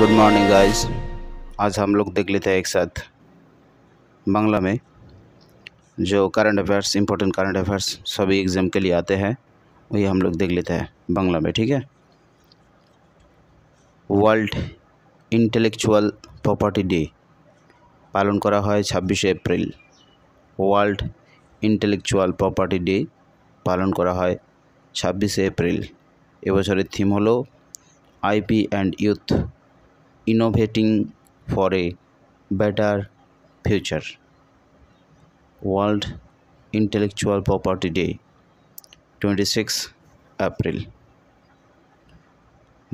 Good morning guys आज हम लोग देख लेते हैं एक साथ बांग्ला में जो current affairs important current affairs सभी एग्ज़ाम के लिए आते हैं वही हम लोग देख लेते हैं बांग्ला में ठीक है वर्ल्ड इंटेलेक्चुअल प्रॉपर्टी डे पालन करा है छब्बीस ছাব্বিশে वर्ल्ड इंटेलेक्चुअल प्रॉपर्टी डे पालन करा है छब्बीस ছাব্বিশে ए बचर theme hello IP and youth innovating for a better future world intellectual property day twenty six April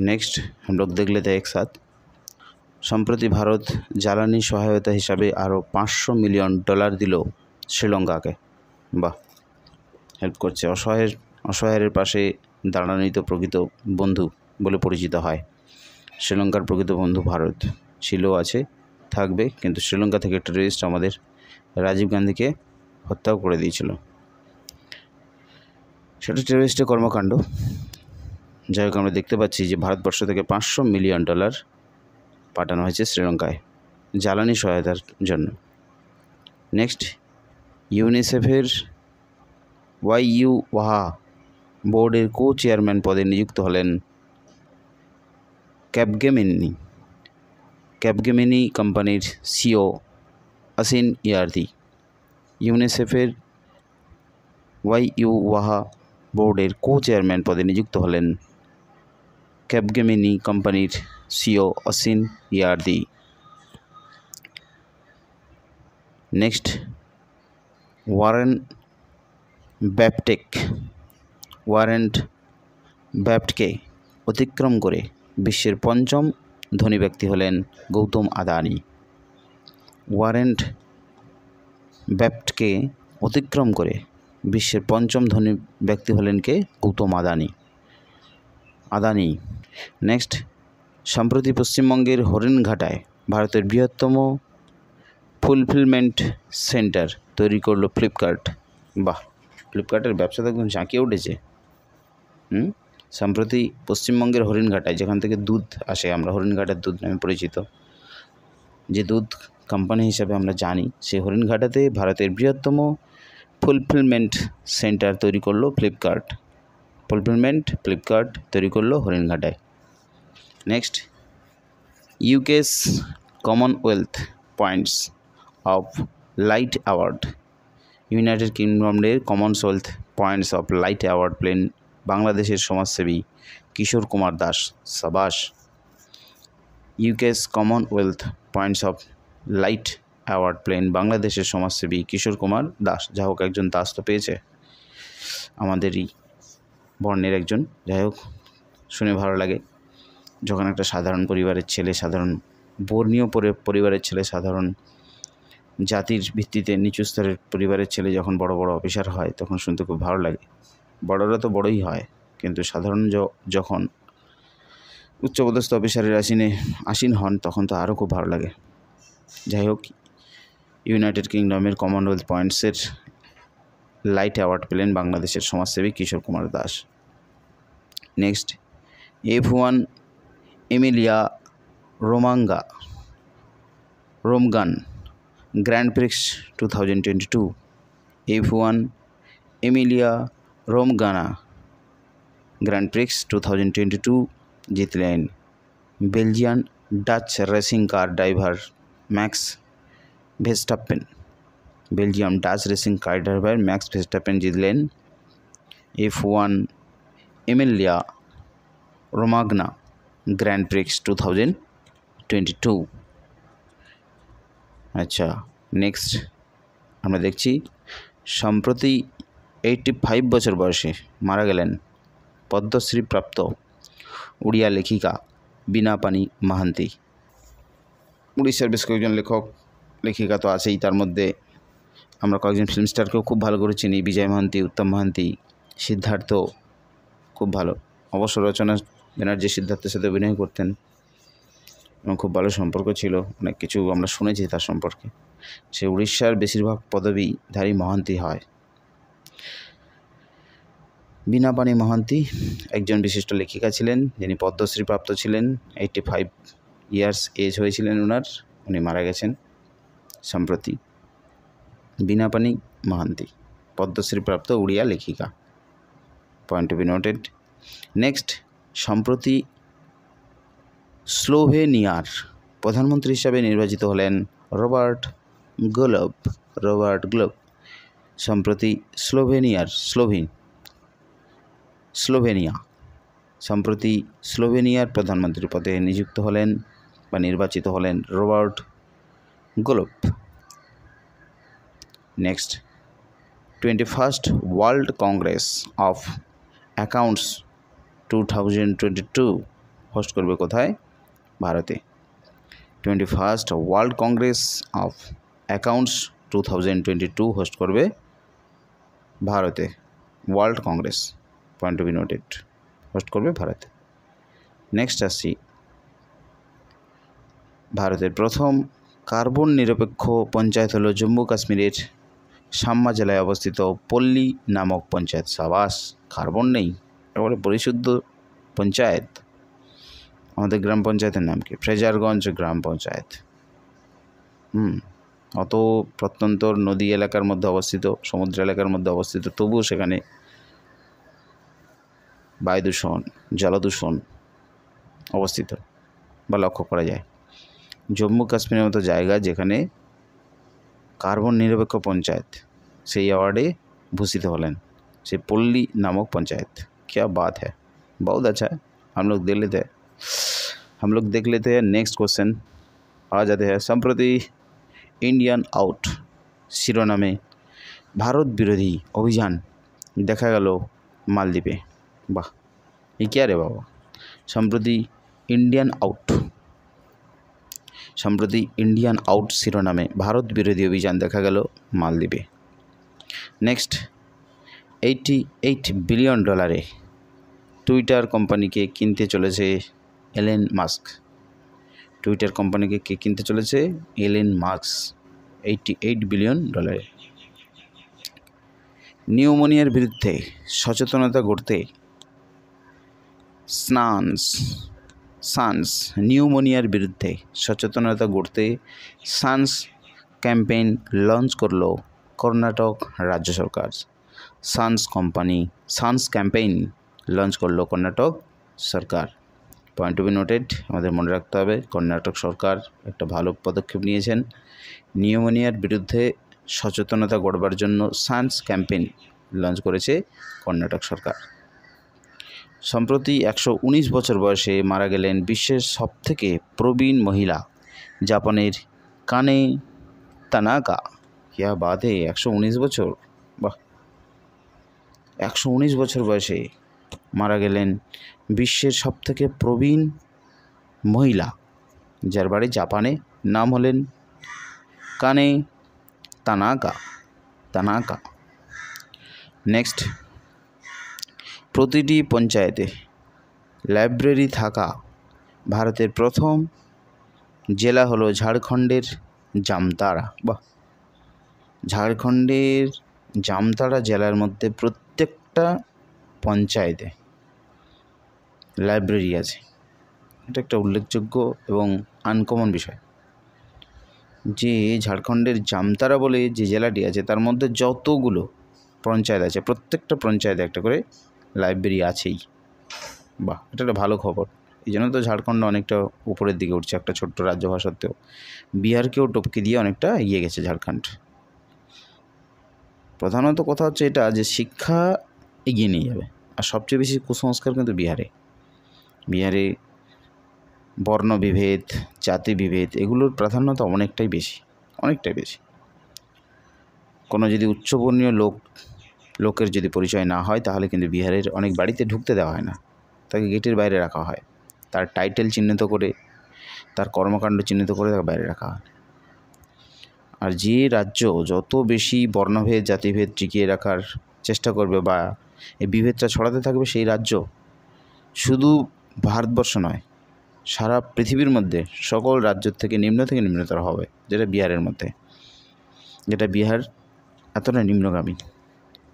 next हम দেখলে देख একসাথ সম্প্রতি ভারত জ্বালানি সহায়তা হিসাবে আরও পাঁচশো মিলিয়ন ডলার দিল শ্রীলঙ্কাকে বাহ হেল্প করছে অসহায় অসহায়ের পাশে দাঁড়ানোই তো প্রকৃত বন্ধু বলে পরিচিত হয় শ্রীলঙ্কার প্রকৃত বন্ধু ভারত ছিল আছে থাকবে কিন্তু শ্রীলঙ্কা থেকে টেরিস্ট আমাদের রাজীব গান্ধীকে হত্যাও করে দিয়েছিল সেটা টেরিস্টের কর্মকাণ্ড যাই হোক আমরা দেখতে পাচ্ছি যে ভারতবর্ষ থেকে পাঁচশো মিলিয়ন ডলার পাঠানো হয়েছে শ্রীলঙ্কায় জ্বালানি সহায়তার জন্য নেক্সট ইউনিসেফের ওয়াই ইউ ওয়াহা বোর্ডের কো চেয়ারম্যান পদে নিযুক্ত হলেন कैबगेमी कैबगेमी कम्पानी सीओ असिन यारदी यूनिसेफर वाई वहा बोर्डर को चेयरमैन पदे निजुक्त हलन कैबगेमी कम्पानी सीओ असिन यारदी नेक्स्ट वारेंट बैपटेक वारेंट बैपटके अतिक्रम कर বিশ্বের পঞ্চম ধনী ব্যক্তি হলেন গৌতম আদানি ওয়ারেন্ট ব্যাপ্টকে অতিক্রম করে বিশ্বের পঞ্চম ধনী ব্যক্তি হলেন কে গৌতম আদানি আদানি নেক্সট সম্প্রতি পশ্চিমবঙ্গের হরিণঘাটায় ভারতের বৃহত্তম ফুলফিলমেন্ট সেন্টার তৈরি করলো ফ্লিপকার্ট বাহ ফ্লিপকার্টের ব্যবসা একদম ঝাঁকিয়ে উঠেছে হুম সম্প্রতি পশ্চিমবঙ্গের হরিণঘাটায় যেখান থেকে দুধ আসে আমরা হরিণঘাটার দুধ নামে পরিচিত যে দুধ কোম্পানি হিসাবে আমরা জানি সেই হরিণঘাটাতে ভারতের বৃহত্তম ফুলফিলমেন্ট সেন্টার তৈরি করলো ফ্লিপকার্ট ফুলফিলমেন্ট ফ্লিপকার্ট তৈরি করলো হরিণঘাটায় next UK's Commonwealth points of light award united কিংডমের Commonwealth points of light award প্লেন বাংলাদেশের সমাজসেবী কিশোর কুমার দাস সাবাস UK's Commonwealth points of light award প্লেন বাংলাদেশের সমাজসেবী কিশোর কুমার দাস যা হোক একজন দাস তো পেয়েছে আমাদেরই বর্ণের একজন যাই হোক শুনে ভালো লাগে যখন একটা সাধারণ পরিবারের ছেলে সাধারণ বর্ণীয় পরিবারের ছেলে সাধারণ জাতির ভিত্তিতে নিচু স্তরের পরিবারের ছেলে যখন বড় বড় অফিসার হয় তখন শুনতে খুব ভালো লাগে বড়রা তো বড়ই হয় কিন্তু সাধারণ যখন উচ্চপদস্থ অফিসারের আসীনে আসীন হন তখন তো আরও খুব ভালো লাগে যাই হোক ইউনাইটেড কিংডমের কমনওয়েলথ পয়েন্টসের লাইট অ্যাওয়ার্ড পেলেন বাংলাদেশের সমাজসেবী Kishore Kumar Das next F one Emilia Romagna Romagna grand Prix two thousand twenty two F one Emilia Romagna grand Prix two thousand twenty two জিতলেন Belgian Dutch racing car driver Max Verstappen Belgium Dutch racing car driver Max Verstappen জিতলেন F one Emilia Romagna grand Prix two thousand twenty two আচ্ছা next আমরা দেখছি সম্প্রতি eighty five বছর বয়সে মারা গেলেন পদ্মশ্রীপ্রাপ্ত উড়িয়া লেখিকা বিনা পানি মাহান্তি উড়িষ্যার বেশ কয়েকজন লেখক লেখিকা তো আছেই তার মধ্যে আমরা কয়েকজন ফিল্ম স্টারকেও খুব ভালো করে চিনি বিজয় মাহান্তি উত্তম মাহান্তি সিদ্ধার্থ খুব ভালো অবশ্য রচনা ব্যানার্জি সিদ্ধার্থের সাথে অভিনয় করতেন এবং খুব ভালো সম্পর্ক ছিল অনেক কিছু আমরা শুনেছি তার সম্পর্কে সে উড়িষ্যার বেশিরভাগ পদবীধারী মহান্তি হয় বীণাপাণি মহান্তি একজন বিশিষ্ট লেখিকা ছিলেন যিনি পদ্মশ্রী প্রাপ্ত ছিলেন এইটি ফাইভ ইয়ার্স এজ হয়েছিলেন ওনার উনি মারা গেছেন সম্প্রতি বীণাপাণি মহান্তি পদ্মশ্রীপ্রাপ্ত উড়িয়া লেখিকা point to be noted next সম্প্রতি স্লোভেনিয়ার প্রধানমন্ত্রী হিসাবে নির্বাচিত হলেন রবার্ট গ্লোব রবার্ট গ্লোব সম্প্রতি স্লোভেনিয়ার স্লোভিন স্লোভেনিয়া সম্প্রতি স্লোভেনিয়ার প্রধানমন্ত্রী পদে নিযুক্ত হলেন বা নির্বাচিত হলেন Robert Golob next twenty first world congress of accountants two thousand twenty two host করবে কোথায় ভারতে twenty first world congress of accountants two thousand twenty two host করবে ভারতে world congress point to be noted host করবে Bharat next আসছি ভারতের প্রথম carbon নিরপেক্ষ পঞ্চায়েত হল জম্মু কাশ্মীরের সাম্মা জেলায় অবস্থিত পল্লী নামক পঞ্চায়েত সাবাস কার্বন নেই একেবারে পরিশুদ্ধ পঞ্চায়েত আমাদের গ্রাম পঞ্চায়েতের নাম কি ফ্রেজারগঞ্জ গ্রাম পঞ্চায়েত হুম অত প্রত্যন্ত নদী এলাকার মধ্যে অবস্থিত সমুদ্র এলাকার মধ্যে অবস্থিত তবুও সেখানে বায়ু দূষণ জলদূষণ অবস্থিত বা লক্ষ্য করা যায় জম্মু কাশ্মীরের মতো জায়গা যেখানে কার্বন নিরপেক্ষ পঞ্চায়েত সেই অ্যাওয়ার্ডে ভূষিত হলেন সেই পল্লী নামক পঞ্চায়েত কে বাত হ্যাঁ বহুত আচ্ছা है দেখলে लोग देख लेते हैं নেক্সট কোশ্চেন देख लेते হ্যাঁ সম্প্রতি ইন্ডিয়ান আউট শিরোনামে ভারত বিরোধী অভিযান দেখা গেল মালদ্বীপে বাহ এ কে আরে বাবা সম্প্রতি ইন্ডিয়ান আউট সম্প্রতি ইন্ডিয়ান আউট শিরোনামে ভারত বিরোধী অভিযান দেখা গেল মালদ্বীপে নেক্সট এইটি এইট বিলিয়ন ডলারে টুইটার কোম্পানিকে কিনতে চলেছে এলেন মাস্ক টুইটার কোম্পানিকে কে কিনতে চলেছে এলেন মাস্ক এইটি এইট বিলিয়ন ডলারে নিউমোনিয়ার বিরুদ্ধে সচেতনতা গড়তে স্নানস সানস নিউমোনিয়ার বিরুদ্ধে সচেতনতা গড়তে সানস ক্যাম্পেইন লঞ্চ করল কর্ণাটক রাজ্য সরকার SAANS company SAANS campaign launch করলো কর্ণাটক সরকার পয়েন্ট টু বি নোটেড আমাদের মনে রাখতে হবে কর্ণাটক সরকার একটা ভালো পদক্ষেপ নিয়েছেন নিউমোনিয়ার বিরুদ্ধে সচেতনতা গড়বার জন্য সানস ক্যাম্পেইন লঞ্চ করেছে কর্ণাটক সরকার সম্প্রতি একশো বছর বয়সে মারা গেলেন বিশ্বের সবথেকে প্রবীণ মহিলা জাপানের কানে তানাকা ইয়া বাদে একশো বছর বা একশো বছর বয়সে মারা গেলেন বিশ্বের সবথেকে প্রবীণ মহিলা যার বাড়ি জাপানে নাম হলেন কানে তানাকা তানাকা নেক্সট প্রতিটি পঞ্চায়েতে লাইব্রেরি থাকা ভারতের প্রথম জেলা হলো ঝাড়খণ্ডের জামতারা বা ঝাড়খণ্ডের জামতারা জেলার মধ্যে প্রত্যেকটা পঞ্চায়েতে লাইব্রেরি আছে এটা একটা উল্লেখযোগ্য এবং আনকমন বিষয় যে ঝাড়খণ্ডের জামতারা বলে যে জেলাটি আছে তার মধ্যে যতগুলো পঞ্চায়েত আছে প্রত্যেকটা পঞ্চায়েতে একটা করে লাইব্রেরি আছেই বাহ এটা একটা ভালো খবর এই জন্য তো ঝাড়খণ্ড অনেকটা উপরের দিকে উঠছে একটা ছোট্ট রাজ্য হওয়া সত্ত্বেও বিহারকেও টপকে দিয়ে অনেকটা এগিয়ে গেছে ঝাড়খণ্ড প্রধানত কথা হচ্ছে এটা যে শিক্ষা এগিয়ে নিয়ে যাবে আর সবচেয়ে বেশি কুসংস্কার কিন্তু বিহারে বিহারে বর্ণবিভেদ জাতি বিভেদ এগুলোর প্রাধান্যতা অনেকটাই বেশি অনেকটাই বেশি কোনো যদি উচ্চবর্ণীয় লোক লোকের যদি পরিচয় না হয় তাহলে কিন্তু বিহারের অনেক বাড়িতে ঢুকতে দেওয়া হয় না তাকে গেটের বাইরে রাখা হয় তার টাইটেল চিহ্নিত করে তার কর্মকাণ্ড চিহ্নিত করে তাকে বাইরে রাখা হয় আর যে রাজ্য যত বেশি বর্ণভেদ জাতিভেদ টিকিয়ে রাখার চেষ্টা করবে বা এই বিভেদটা ছড়াতে থাকবে সেই রাজ্য শুধু ভারতবর্ষ নয় সারা পৃথিবীর মধ্যে সকল রাজ্য থেকে নিম্ন থেকে নিম্নতর হবে যেটা বিহারের মধ্যে যেটা বিহার এতটা নিম্নগামী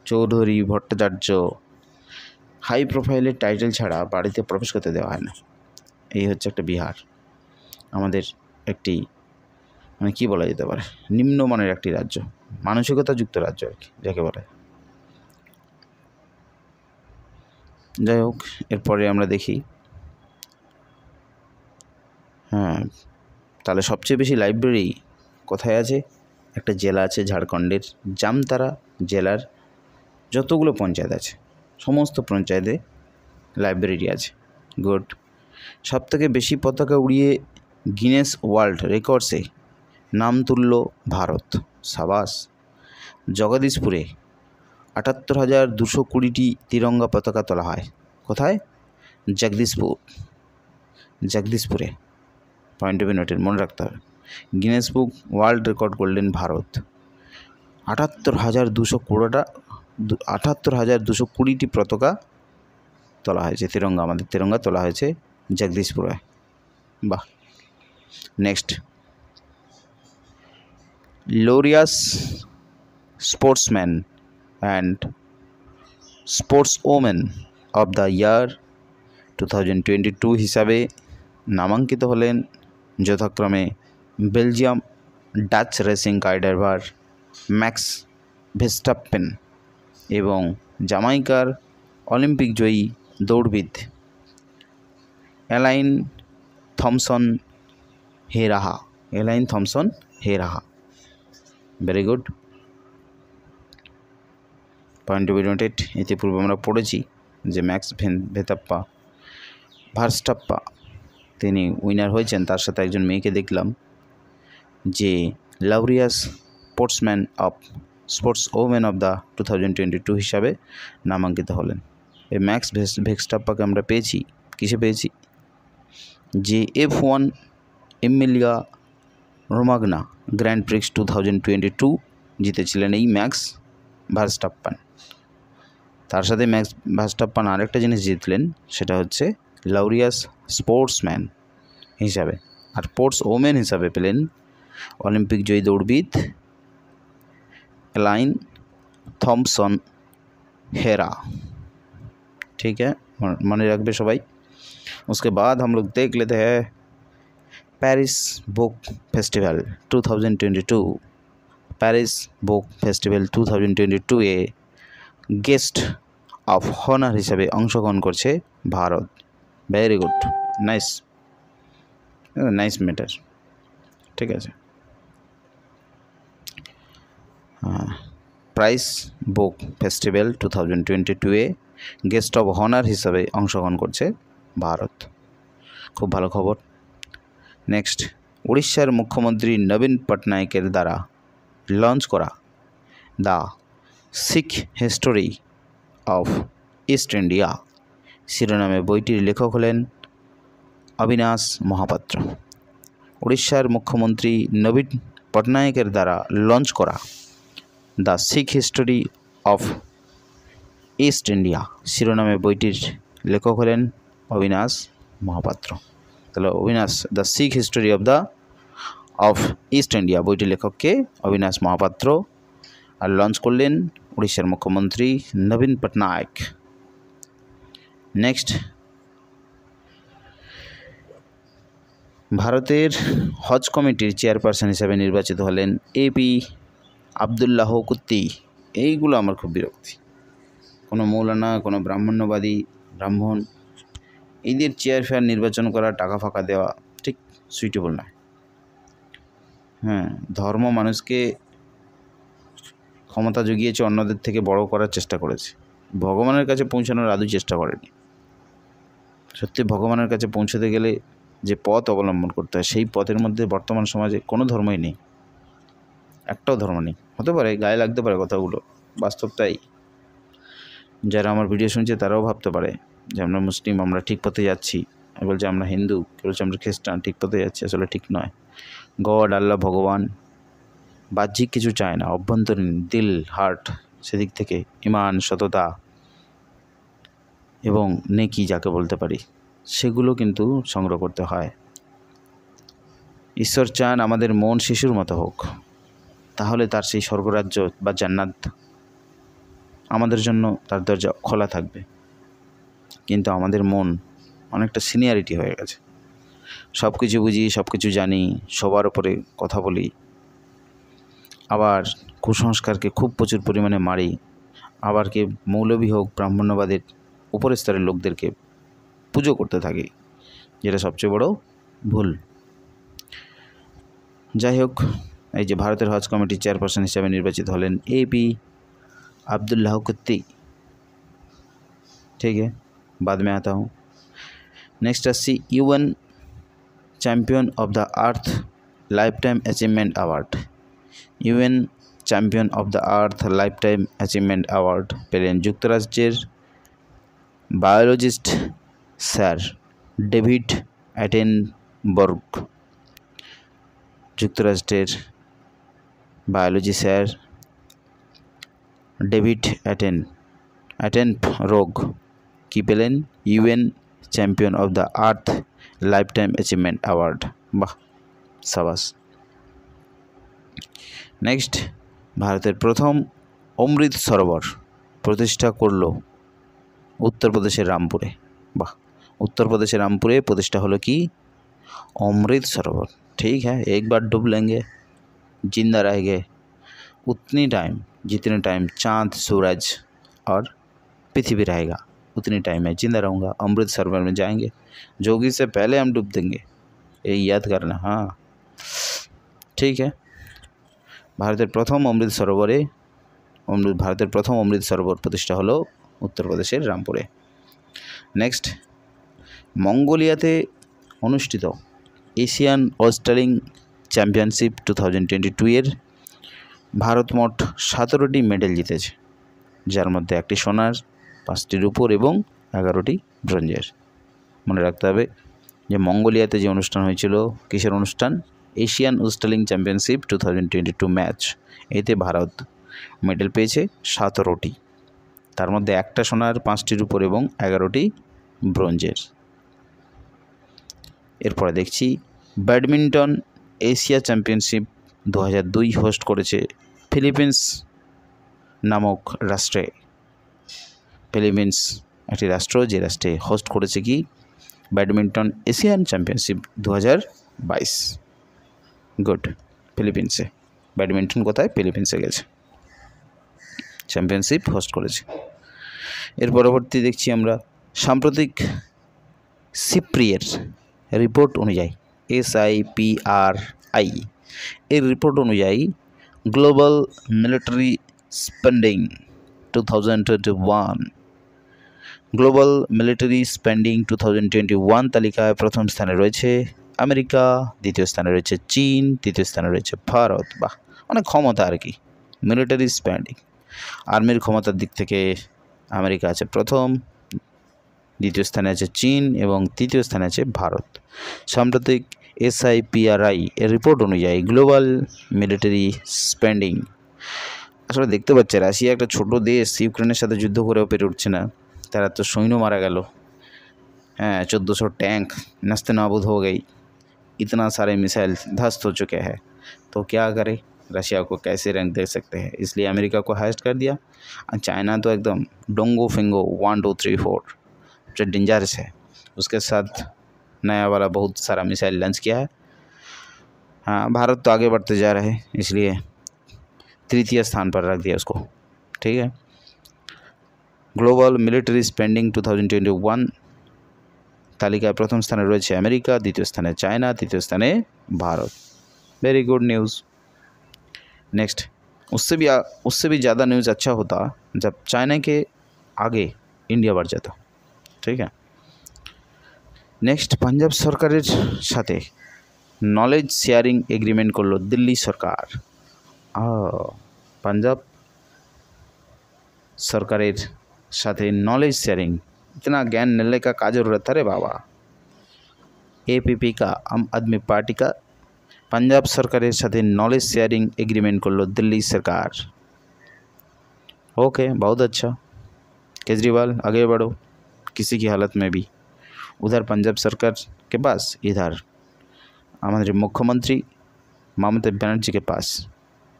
চৌধুরী ভট্টাচার্য হাই প্রোফাইলের টাইটেল ছাড়া বাড়িতে প্রবেশ করতে দেওয়া হয় না এই হচ্ছে একটা বিহার আমাদের একটি মানে কী বলা যেতে পারে নিম্নমানের একটি রাজ্য মানসিকতাযুক্ত রাজ্য আর কি যাকে বলে যাই হোক এরপরে আমরা দেখি হ্যাঁ তাহলে সবচেয়ে বেশি লাইব্রেরি কোথায় আছে একটা জেলা আছে ঝাড়খণ্ডের জামতারা জেলার যতগুলো পঞ্চায়েত আছে সমস্ত পঞ্চায়েতে লাইব্রেরি আছে গুড সবথেকে বেশি পতাকা উড়িয়ে গিনেস ওয়ার্ল্ড রেকর্ডসে নাম তুলল ভারত সাবাস জগদীশপুরে আটাত্তর হাজার দুশো কুড়িটি তিরঙ্গা পতাকা তোলা হয় কোথায় জগদীশপুর জগদীশপুরে পয়েন্ট অফ নোটের মনে রাখতে হবে গিনেস বুক ওয়ার্ল্ড রেকর্ড করলেন ভারত আটাত্তর হাজার দুশো কুড়োটা আটাত্তর হাজার দুশো কুড়িটি পতাকা তোলা হয়েছে তিরঙ্গা আমাদের তিরঙ্গা তোলা হয়েছে জগদীশপুরে বাহ next Laureus sportsman and sports woman of the year two thousand twenty two হিসাবে নামাঙ্কিত হলেন যথাক্রমে বেলজিয়াম ডাচ রেসিং গাইডারভার ম্যাক্স ভেস্টাপেন এবং জামাইকার অলিম্পিক জয়ী দৌড়বিদ Elaine Thompson Herah Elaine Thompson Herah very good point of be noted ইতিপূর্বে আমরা পড়েছি যে ম্যাক্স ভেন ভেতাপ্পা ভার্সটাপ্পা তিনি উইনার হয়েছেন তার সাথে একজন মেয়েকে দেখলাম যে Laureus sportsman of sports woman of the two thousand twenty two হিসাবে নামাঙ্কিত হলেন এই ম্যাক্স ভেস ভেক্সটাপ্পাকে আমরা পেয়েছি কিসে পেয়েছি যে F one Emilia Romagna grand Prix two thousand twenty two জিতেছিলেন এই ম্যাক্স ভার্সটাপ্পান তার সাথে ম্যাক্স ভার্সটাপ্পান আরেকটা জিনিস জিতলেন সেটা হচ্ছে লাউরিয়াস স্পোর্টসম্যান হিসাবে আর স্পোর্টস ওমেন হিসাবে পেলেন অলিম্পিক জয়ী দৌড়বিদ एलाइन थम्पसन हेरा ठीक है मने रख सबाई उसके बाद हम लोग देख लेते हैं Paris book festival 2022 Paris book festival 2022 guest of honour हिसाब से अंशग्रहण कर Bharat very good nice nice matter ठीक है Paris book festival two thousand twenty two guest of honour হিসাবে অংশগ্রহণ করছে ভারত খুব ভালো খবর নেক্সট উড়িষ্যার মুখ্যমন্ত্রী নবীন পটনায়কের দ্বারা লঞ্চ করা the Sikh history of East India শিরোনামে বইটির লেখক হলেন অবিনাশ মহাপাত্র উড়িষ্যার মুখ্যমন্ত্রী নবীন পটনায়কের দ্বারা লঞ্চ করা the Sikh history of East India শিরোনামে বইটির লেখক হলেন অবিনাশ মহাপাত্র তাহলে Abinash the Sikh history of the of East India বইটির লেখককে অবিনাশ মহাপাত্র আর লঞ্চ করলেন উড়িষ্যার মুখ্যমন্ত্রী নবীন পটনায়ক নেক্সট ভারতের হজ কমিটির চেয়ারপারসন হিসাবে নির্বাচিত হলেন এপি আবদুল্লাহ কুত্তি এইগুলো আমার খুব বিরক্তি কোনো মৌলানা কোনো ব্রাহ্মণ্যবাদী ব্রাহ্মণ এদের চেয়ার ফেয়ার নির্বাচন করা টাকা ফাঁকা দেওয়া ঠিক সুইটেবল নয় হ্যাঁ ধর্ম মানুষকে ক্ষমতা জুগিয়েছে অন্যদের থেকে বড় করার চেষ্টা করেছে ভগবানের কাছে পৌঁছানোর আদৌ চেষ্টা করেনি সত্যি ভগবানের কাছে পৌঁছতে গেলে যে পথ অবলম্বন করতে হয় সেই পথের মধ্যে বর্তমান সমাজে কোনো ধর্মই নেই একটাও ধর্ম নেই হতে পারে গায়ে লাগতে পারে কথাগুলো বাস্তব তাই যারা আমার ভিডিও শুনছে তারাও ভাবতে পারে যে আমরা মুসলিম আমরা ঠিক পথে যাচ্ছি আমি আমরা হিন্দু কেউ বলছে আমরা খ্রিস্টান ঠিক পথে যাচ্ছি আসলে ঠিক নয় গড আল্লাহ ভগবান বাহ্যিক কিছু চায় না অভ্যন্তরীণ দিল হার্ট সেদিক থেকে ইমান সততা এবং নেকি যাকে বলতে পারি সেগুলো কিন্তু সংগ্রহ করতে হয় ঈশ্বর চান আমাদের মন শিশুর মতো হোক তাহলে তার সেই স্বর্গরাজ্য বা জান্নাত আমাদের জন্য তার দরজা খোলা থাকবে কিন্তু আমাদের মন অনেকটা সিনিয়রিটি হয়ে গেছে সব কিছু বুঝি সব কিছু জানি সবার ওপরে কথা বলি আবার কুসংস্কারকে খুব প্রচুর পরিমাণে মারি আবার কে মৌলবী হোক ব্রাহ্মণ্যবাদের উপরের স্তরের লোকদেরকে পুজো করতে থাকি যেটা সবচেয়ে বড় ভুল যাই হোক এই যে ভারতের হজ কমিটি চেয়ারম্যান হিসেবে নির্বাচিত হলেন এবি আব্দুল্লাহ কতী ঠিক আছে बाद में आता हूं नेक्स्ट एसी UN champion of the Earth lifetime achievement award UN champion of the Earth lifetime achievement award পেলেন যুক্তরাষ্ট্রের বায়োলজিস্ট স্যার ডেভিড অ্যাটেনবার্গ যুক্তরাষ্ট্রের বায়োলজি স্যার ডেভিড অ্যাটেন অ্যাটেন্প রোগ কী পেলেন UN champion of the Earth life time achievement award বাহ সাবাস next ভারতের প্রথম অমৃত সরোবর প্রতিষ্ঠা করল উত্তরপ্রদেশের রামপুরে বাহ উত্তরপ্রদেশের রামপুরে প্রতিষ্ঠা হলো কি অমৃত সরোবর ঠিক হ্যাঁ একবার ডুব লেঙ্গে जिंदा रह गए उतने टाइम जितने टाइम चांद सूरज और पृथ्वी रहेगा उतनी टाइम मैं जिंदा रहूँगा अमृत सरोवर में जाएंगे जोगी से पहले हम डूब देंगे ये याद करना हाँ ठीक है ভারতের প্রথম अमृत সরোবরে অমৃত ভারতের প্রথম অমৃত সরোবর প্রতিষ্ঠা হলো উত্তরপ্রদেশের रामपुरे नेक्स्ट মঙ্গোলিয়াতে अनुष्ठित Asian wrestling championship two thousand twenty এর ভারত মোট সতেরোটি মেডেল জিতেছে যার মধ্যে একটি সোনার পাঁচটি রূপোর এবং এগারোটি ব্রোঞ্জের মনে রাখতে হবে যে মঙ্গোলিয়াতে যে অনুষ্ঠান হয়েছিল কিসের অনুষ্ঠান Asian wrestling championship two thousand twenty two match এতে ভারত মেডেল পেয়েছে সতেরোটি তার মধ্যে একটা সোনার পাঁচটির উপর এবং এগারোটি ব্রোঞ্জের এরপরে দেখছি ব্যাডমিন্টন এশিয়া চ্যাম্পিয়নশিপ দু দুই হোস্ট করেছে ফিলিপিন্স নামক রাষ্ট্রে ফিলিপিন্স একটি রাষ্ট্র যে রাষ্ট্রে হোস্ট করেছে কি ব্যাডমিন্টন এশিয়ান চ্যাম্পিয়নশিপ দু বাইশ গুড ফিলিপিন্সে ব্যাডমিন্টন কোথায় ফিলিপিন্সে গেছে চ্যাম্পিয়নশিপ হোস্ট করেছে এর পরবর্তী দেখছি আমরা সাম্প্রতিক সিপ্রিয়ের রিপোর্ট অনুযায়ী এসআইপিআরআই এর রিপোর্ট অনুযায়ী global military spending two one global military spending two one তালিকায় প্রথম স্থানে রয়েছে আমেরিকা দ্বিতীয় স্থানে রয়েছে চীন তৃতীয় স্থানে রয়েছে ভারত বা অনেক ক্ষমতা আর কি মিলিটারি স্পেন্ডিং আর্মির ক্ষমতার দিক থেকে আমেরিকা আছে প্রথম দ্বিতীয় স্থানে আছে চীন এবং তৃতীয় স্থানে আছে ভারত সাম্প্রতিক SIPRI रिपोर्ट অনুযায়ী গ্লোবাল মিলিটারি স্পেন্ডিং আচ্ছা দেখতে পাচ্ছেন রাশিয়া একটা ছোট দেশ ইউক্রেনের সাথে যুদ্ধ করে উপরে উঠছে না তারা তো সৈন্য মারা গেল হ্যাঁ 1400 ট্যাংক নষ্ট না অবুদ হয়ে गई इतना सारे মিসাইল ধ্বংস তো चुके हैं तो क्या करें रशिया को कैसे रैंक दे सकते हैं इसलिए अमेरिका को हाइस्ट कर दिया और चाइना तो एकदम डोंगो फिंगो 1 2 3 4 दैट इज डेंजरस है उसके साथ नया वाला बहुत सारा मिसाइल लॉन्च किया है हाँ भारत तो आगे बढ़ते जा रहे हैं इसलिए तृतीय स्थान पर रख दिया उसको ठीक है ग्लोबल मिलिट्री स्पेंडिंग 2021 तालिका प्रथम स्थान रही है अमेरिका द्वितीय स्थान है चाइना तृतीय स्थान है Bharat very good news next उससे भी उससे भी ज़्यादा न्यूज़ अच्छा होता जब चाइना के आगे इंडिया बढ़ जाता ठीक है नेक्स्ट पंजाब सरकार नलेज शेयरिंग एग्रिमेंट लो दिल्ली सरकार पंजाब सरकार नलेज शेयरिंग इतना ज्ञान निर्णय का क्या जरूरत है रे बाबा ए पी पी का आम आदमी पार्टी का पंजाब सरकार नलेज शेयरिंग एग्रीमेंट कर लो दिल्ली सरकार ओके बहुत अच्छा केजरीवाल आगे बढ़ो किसी की हालत में भी उधर पंजाब सरकार के पास इधर हमारे मुख्यमंत्री ममता बनर्जी के पास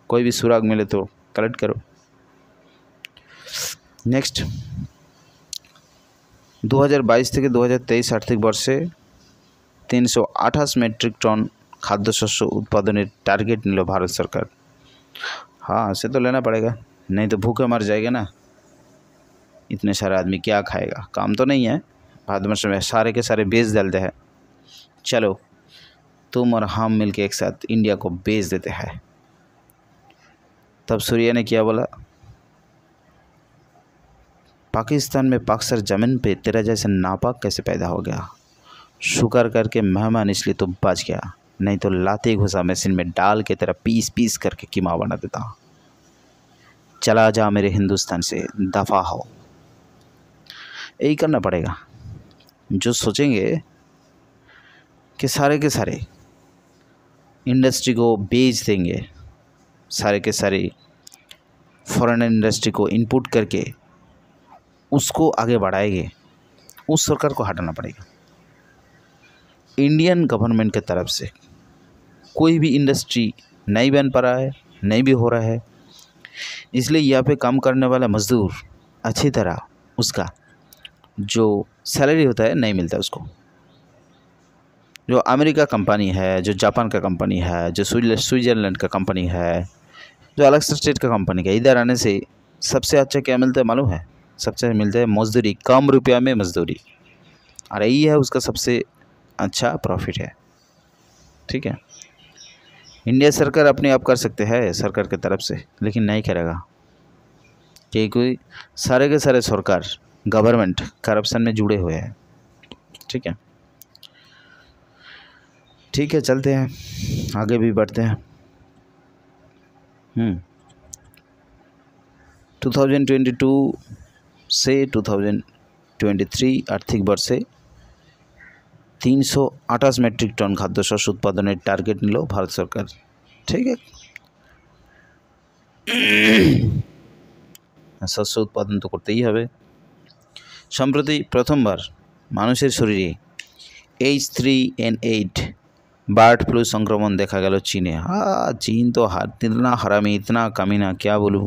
कोई भी सुराग मिले तो कलेक्ट करो नेक्स्ट 2022 থেকে 2023 আর্থিক বর্ষে 328 মেট্রিক টন খাদ্যশস্য উৎপাদনের টার্গেট নিল ভারত সরকার हाँ से तो लेना पड़ेगा नहीं तो भूखे मर जाएगा ना इतने सारे आदमी क्या खाएगा काम तो नहीं है भादम में सारे के सारे बेच डालते हैं चलो तुम और हम मिल के एक साथ इंडिया को बेच देते हैं तब सूर्या ने क्या बोला पाकिस्तान में पाकसर ज़मीन पे तेरा जैसे नापाक कैसे पैदा हो गया शुक्र करके मेहमान इसलिए तो बच गया नहीं तो लाते घुसा मशीन में डाल के तेरा पीस पीस करके किमा बना देता चला जा मेरे हिंदुस्तान से दफ़ा हो यही करना पड़ेगा जो सोचेंगे कि सारे के सारे इंडस्ट्री को बेच देंगे सारे के सारे फॉरेन इंडस्ट्री को इनपुट करके उसको आगे बढ़ाएंगे उस सरकार को हटाना पड़ेगा इंडियन गवर्नमेंट के तरफ से कोई भी इंडस्ट्री नहीं बन पा रहा है नहीं भी हो रहा है इसलिए यहाँ पे काम करने वाला मज़दूर अच्छी तरह उसका जो सैलरी होता है नहीं मिलता उसको जो अमेरिका कंपनी है जो जापान का कंपनी है जो स्विट्ज़रलैंड का कंपनी है जो अलग स्टेट का कंपनी है इधर आने से सबसे अच्छा क्या मिलता है मालूम है सबसे अच्छा मिलता है मजदूरी कम रुपया में मजदूरी और यही है उसका सबसे अच्छा प्रॉफिट है ठीक है इंडिया सरकार अपने आप कर सकते हैं सरकार की तरफ से लेकिन नहीं करेगा क्योंकि सारे के सारे सरकार गवर्नमेंट करप्शन में जुड़े हुए हैं ठीक है ठीक है चलते हैं आगे भी बढ़ते हैं हम्म 2022 से 2023 आर्थिक वर्ष से तीन सौ मेट्रिक टन खाद्य शस्य उत्पादन टार्गेट निल भारत सरकार ठीक है शस्य उत्पादन तो करते ही है सम्प्रति प्रथमवार মানুষের शरीर H three N eight bird flu संक्रमण देखा गया चीने हाँ चीन तो हर इतना हरामी इतना कमीना क्या बोलूँ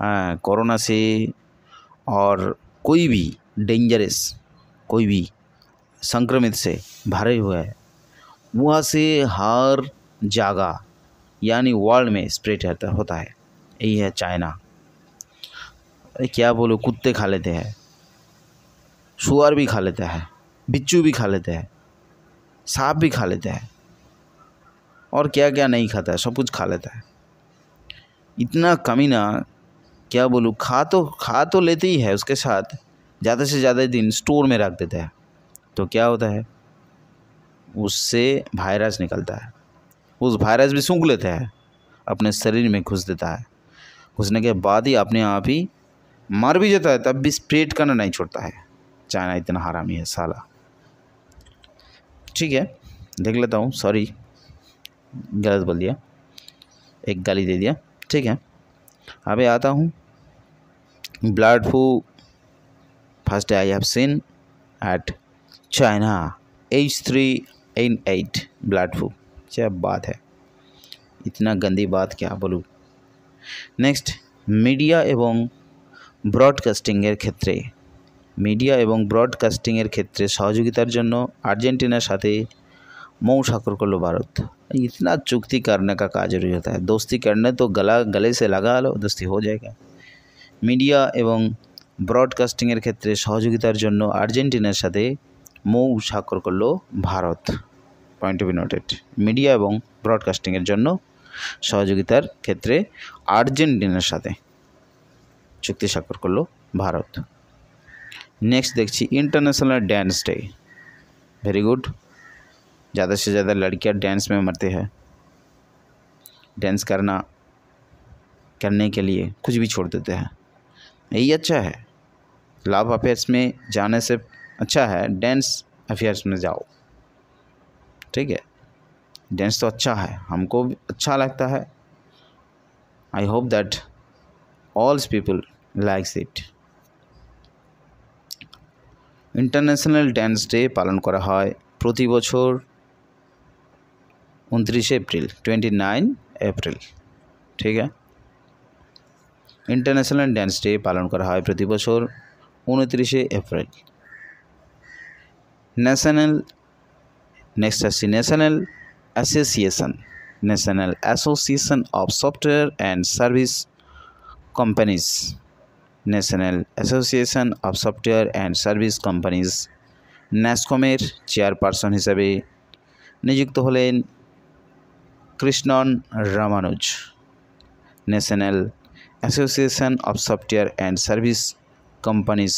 हाँ कोरोना से और कोई भी डेंजरस कोई भी संक्रमित से भरे हुए है वहाँ से हर जगह यानी वर्ल्ड में स्प्रेड होता है यही है चाइना क्या बोलो कुत्ते खा लेते हैं सुअर भी खा लेता है बिच्छू भी खा लेता है सांप भी खा लेता है और क्या क्या नहीं खाता है सब कुछ खा लेता है इतना कमी ना क्या बोलूँ खा तो खा तो लेते ही है उसके साथ ज़्यादा से ज़्यादा दिन स्टोर में रख देता है तो क्या होता है उससे वायरस निकलता है उस वायरस भी सूख लेता है अपने शरीर में घुस देता है घुसने के बाद ही अपने आप ही मर भी जाता है तब भी स्प्रेड करना नहीं छोड़ता है चाइना इतना हरामी है साला ठीक है देख लेता हूँ सॉरी गलत बोल दिया एक गाली दे दिया ठीक है अभी आता हूँ blood flu first I have seen at China H three N eight blood flu क्या बात है इतना गंदी बात क्या बोलूँ नेक्स्ट मीडिया एवं ब्रॉडकास्टिंग क्षेत्र মিডিয়া এবং ব্রডকাস্টিংয়ের ক্ষেত্রে সহযোগিতার জন্য আর্জেন্টিনার সাথে মৌ স্বাক্ষর করলো ভারত ইতনা চুক্তি কারণে का कहा जरूरी होता है दोस्ती करने तो गला লাগা আলো দোস্তি लो दोस्ती মিডিয়া এবং ব্রডকাস্টিংয়ের ক্ষেত্রে সহযোগিতার জন্য আর্জেন্টিনার সাথে মৌ স্বাক্ষর করল Bharat point be noted media এবং ব্রডকাস্টিংয়ের জন্য সহযোগিতার ক্ষেত্রে আর্জেন্টিনার সাথে চুক্তি স্বাক্ষর করল ভারত नेक्स्ट देखिए international dance day very good ज़्यादा से ज़्यादा लड़कियां डांस में मरते हैं डांस करना करने के लिए कुछ भी छोड़ देते हैं यही अच्छा है लव अफेयर्स में जाने से अच्छा है डांस अफेयर्स में जाओ ठीक है डांस तो अच्छा है हमको भी अच्छा लगता है I hope that alls people likes it international dance day পালন করা হয় প্রতি বছর উনত্রিশে এপ্রিল টোয়েন্টি নাইন এপ্রিল ঠিক আছে ইন্টারন্যাশনাল ড্যান্স ডে পালন করা হয় প্রতি বছর উনত্রিশে এপ্রিল ন্যাশনাল নেক্সট আসছি national association national association of software and service companies national association of software and service companies नैसकमर चेयरपार्सन हिसाब निजुक्त हलन Krishnan Ramanuj national association of software and service companies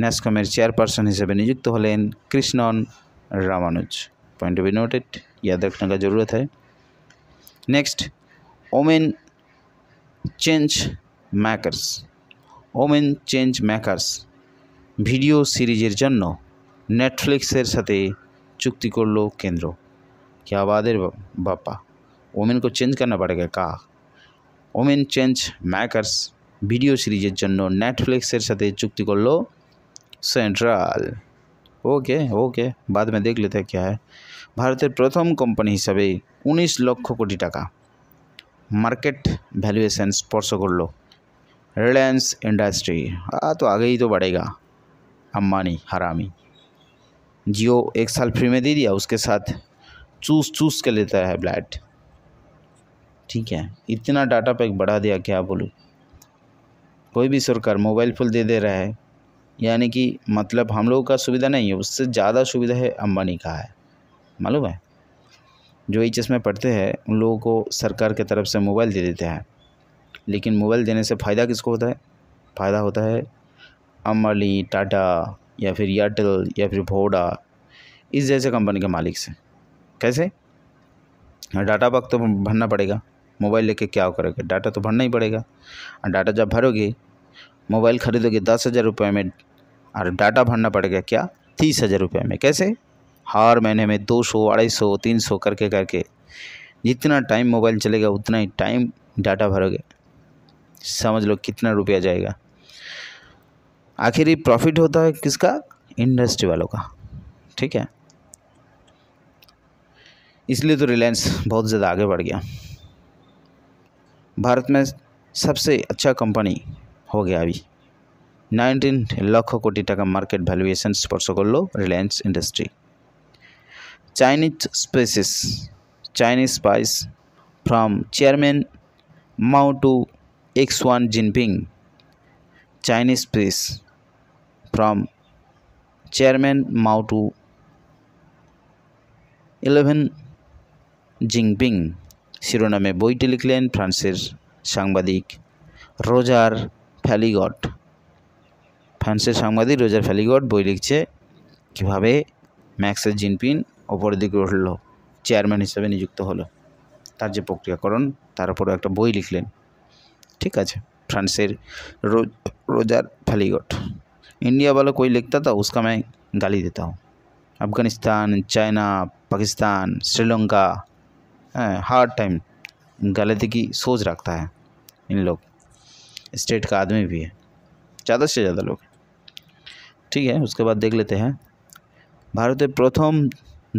नैसकमर चेयरपार्सन हिसाब निजुक्त हलन Krishnan Ramanuj point be noted याद रखने का जरूरत है next women change makers women change makers video सीरीजर जन नेटफ्लिक्सर साथ चुक्ति करल केंद्र क्या वादे बापा ओमेन को चेंज करना पड़ेगा का ओमेन चेंज मैकार्स भिडियो सीरीजर जन नेटफ्लिक्सर सी चुक्ति करल सेंट्रल ओके ओके बाद में देख लेते हैं क्या है भारत प्रथम कम्पानी हिसाब से उन्नीस लक्ष कोटी टा मार्केट भैलुएशन स्पर्श कर लो रिलायंस इंडस्ट्री हाँ तो आगे ही तो बढ़ेगा अम्बानी हरामी जियो एक साल फ्री में दे दिया उसके साथ चूस चूस के लेता है ब्लैट ठीक है इतना डाटा पैक बढ़ा दिया क्या बोलूँ कोई भी सरकार मोबाइल फुल दे दे रहा है यानी कि मतलब हम लोगों का सुविधा नहीं है उससे ज़्यादा सुविधा है अम्बानी का है मालूम है जो एच में पढ़ते हैं उन लोगों को सरकार की तरफ से मोबाइल दे देते हैं लेकिन मोबाइल देने से फ़ायदा किसको होता है फ़ायदा होता है अमली टाटा या फिर एयरटेल या फिर भोडा इस जैसे कंपनी के मालिक से कैसे हाँ, डाटा पक तो भरना पड़ेगा मोबाइल लेके क्या करोगे डाटा तो भरना ही पड़ेगा और डाटा जब भरोगे मोबाइल ख़रीदोगे दस हज़ार रुपये में और डाटा भरना पड़ेगा क्या तीस हज़ार रुपये में कैसे हर महीने में दो सौ अढ़ाई सौ तीन सौ करके करके जितना टाइम मोबाइल चलेगा उतना ही टाइम डाटा भरोगे समझ लो कितना रुपया जाएगा आखिर ये प्रॉफिट होता है किसका इंडस्ट्री वालों का ठीक है इसलिए तो रिलायंस बहुत ज़्यादा आगे बढ़ गया भारत में सबसे अच्छा कंपनी हो गया अभी नाइनटीन लाख कोटी टका मार्केट वैल्यूएशन स्पर्श लो Reliance industry Chinese spies Chinese spies from chairman Mao to X. Wan Jinping, Chinese Press, from Chairman Mao to 11 Jinping শিরোনামে বইটি লিখলেন ফ্রান্সের সাংবাদিক রোজার ফ্যালিগট ফ্রান্সের সাংবাদিক রোজার ফ্যালিগট বই লিখছে কীভাবে ম্যাক্সের জিনপিন ওপরের দিকে উঠল চেয়ারম্যান হিসেবে নিযুক্ত হলো তার যে প্রক্রিয়াকরণ তার উপরও একটা বই লিখলেন ठीक है फ्रांसर रो, रोजार फलीगट इंडिया वाला कोई लिखता था उसका मैं गाली देता हूँ Afghanistan China Pakistan Sri Lanka hard time गलत की सोच रखता है इन लोग स्टेट का आदमी भी है ज़्यादा से ज़्यादा लोग ठीक है उसके बाद देख लेते हैं भारत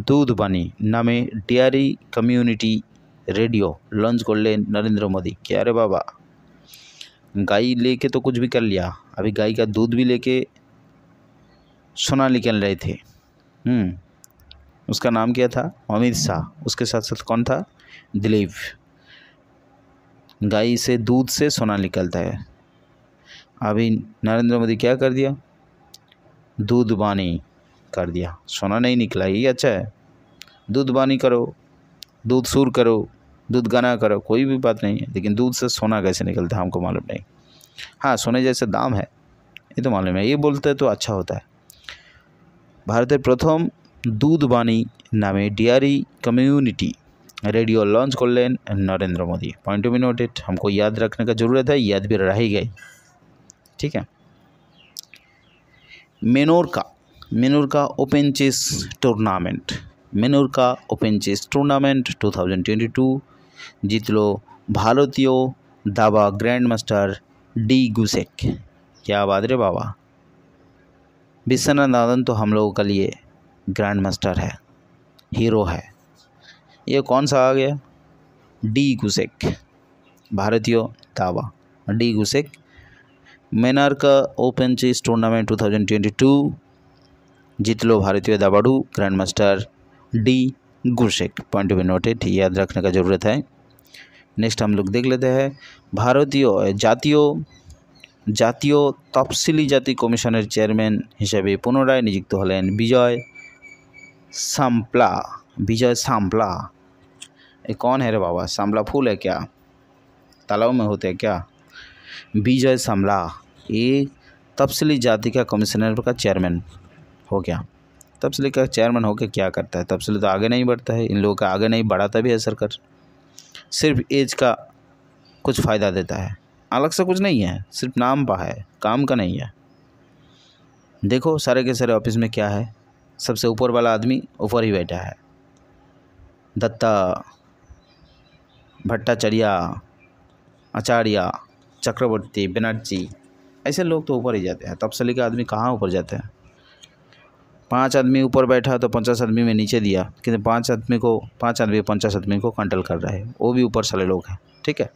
दूध बनी नामे डियारी कम्युनिटी रेडियो लॉन्च कर ले नरेंद्र मोदी क्या अरे बाबा गाय लेके तो कुछ भी कर लिया अभी गाय का दूध भी लेके सोना निकल रहे थे हम्म, उसका नाम क्या था अमित शाह उसके साथ साथ कौन था दिलीप गाय से दूध से सोना निकलता है अभी नरेंद्र मोदी क्या कर दिया दूध बानी कर दिया सोना नहीं निकला ये अच्छा है दूध बानी करो दूध सूर करो दूध गाना करो कोई भी बात नहीं है लेकिन दूध से सोना कैसे निकलता है हमको मालूम नहीं हाँ सोने जैसे दाम है ये तो मालूम है ये बोलते तो अच्छा होता है ভারতের प्रथम দুধবাণী नामे ডিয়ারি कम्यूनिटी रेडियो लॉन्च कर लें Narendra Modi point to be noted हमको याद रखने का ज़रूरत है याद भी रह ही गई ठीक है Menorca Menorca open chess tournament Menorca open chess tournament 2022 জিতল दाबा ग्रैंड मास्टर डी गुसेक क्या बात रे बाबा विश्वनाथ नादन तो हम लोगों के लिए ग्रैंड मास्टर है हीरो है ये कौन सा आ गया डी गुसेक भारतीय दावा डी गुसेक मेनार का ओपन चेस टूर्नामेंट 2022 जीत लो भारतीय दाबाडू grand master D Gukesh point of noted याद रखने का ज़रूरत है नेक्स्ट हम लोग देख लेते हैं जतियों जतियों तफसिली তফসিলি कमिशनर चेयरमैन हिसाब से पुनर निजुक्त हलन विजय সাম্পলা विजय सांपला ये कौन है रे बाबा सांपला फूल है क्या तालाब में होते हैं क्या विजय सांपला ये तफसली जाति का कमिश्नर का चेयरमैन हो गया तफसली का चेयरमैन होकर क्या करता है तफसली तो आगे नहीं बढ़ता है इन लोगों का आगे नहीं बढ़ाता भी है सरकार सिर्फ एज का कुछ फ़ायदा देता है अलग से कुछ नहीं है सिर्फ नाम पा है काम का नहीं है देखो सारे के सारे ऑफिस में क्या है सबसे ऊपर वाला आदमी ऊपर ही बैठा है दत्ता भट्टाचार्या आचार्य चक्रवर्ती बनर्जी ऐसे लोग तो ऊपर ही जाते हैं तब से लेकर आदमी कहाँ ऊपर जाते हैं पाँच आदमी ऊपर बैठा तो पचास आदमी में नीचे दिया किंतु पाँच आदमी को पाँच आदमी पचास आदमी को कंट्रोल कर रहा है वो भी ऊपर सारे लोग हैं ठीक है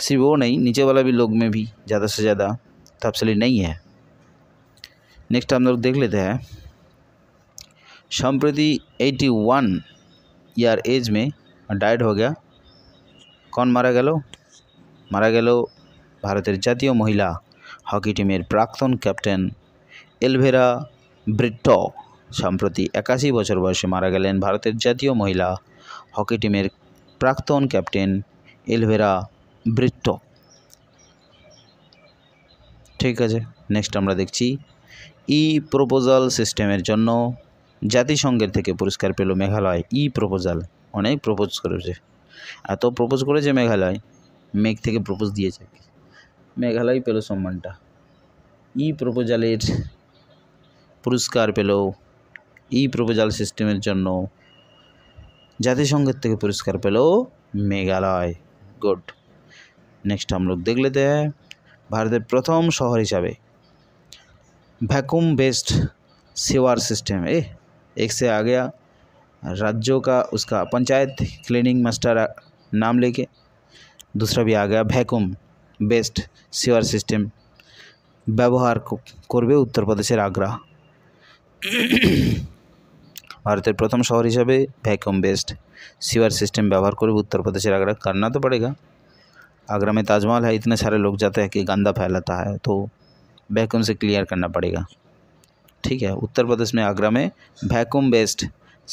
सिर्फ वो नहीं नीचे वाला भी लोग में भी ज़्यादा से ज़्यादा तफसली नहीं है नेक्स्ट हम लोग देख लेते हैं सम्प्रति एटी वन ईयर एज में ডায়েট हो गया कौन मारा গেল मारा গেল भारत जतियों महिला हॉकी टीम प्राक्तन कैप्टन एलभेरा বৃদ্ধ সম্প্রতি একাশি বছর বয়সে মারা গেলেন ভারতের জাতীয় মহিলা হকি টিমের প্রাক্তন ক্যাপ্টেন এলভেরা বৃত্ত ঠিক আছে নেক্সট আমরা দেখছি ই প্রপোজাল সিস্টেমের জন্য জাতিসংঘের থেকে পুরস্কার পেল মেঘালয় ই প্রপোজাল অনেক প্রপোজ করেছে এত প্রপোজ করেছে মেঘালয় মেঘ থেকে প্রপোজ দিয়েছে মেঘালয় পেল সম্মানটা ই প্রপোজালের পুরস্কার পেল ই প্রপোজাল সিস্টেমের জন্য জাতিসংঘের থেকে পুরস্কার পেল মেঘালয় গুড নেক্সট আমলোক দেখলে দে ভারতের প্রথম শহর হিসাবে ভ্যাকুম বেসড সেওয়ার সিস্টেম এ एक से आ রাজ্য राज्यों পঞ্চায়েত ক্লিনিং মাস্টার নাম मास्टर नाम लेके दूसरा ভ্যাকুম বেসড সেওয়ার সিস্টেম ব্যবহার করবে উত্তরপ্রদেশের আগ্রা भारत प्रथम शहर हिसाब से भैक्यूम बेस्ड सीवर सिस्टम व्यवहार कर उत्तर प्रदेश आगरा करना तो पड़ेगा आगरा में ताजमहल है इतने सारे लोग जाते हैं कि गंदा फैलाता है तो वैक्यूम से क्लियर करना पड़ेगा ठीक है उत्तर प्रदेश में आगरा में vacuum based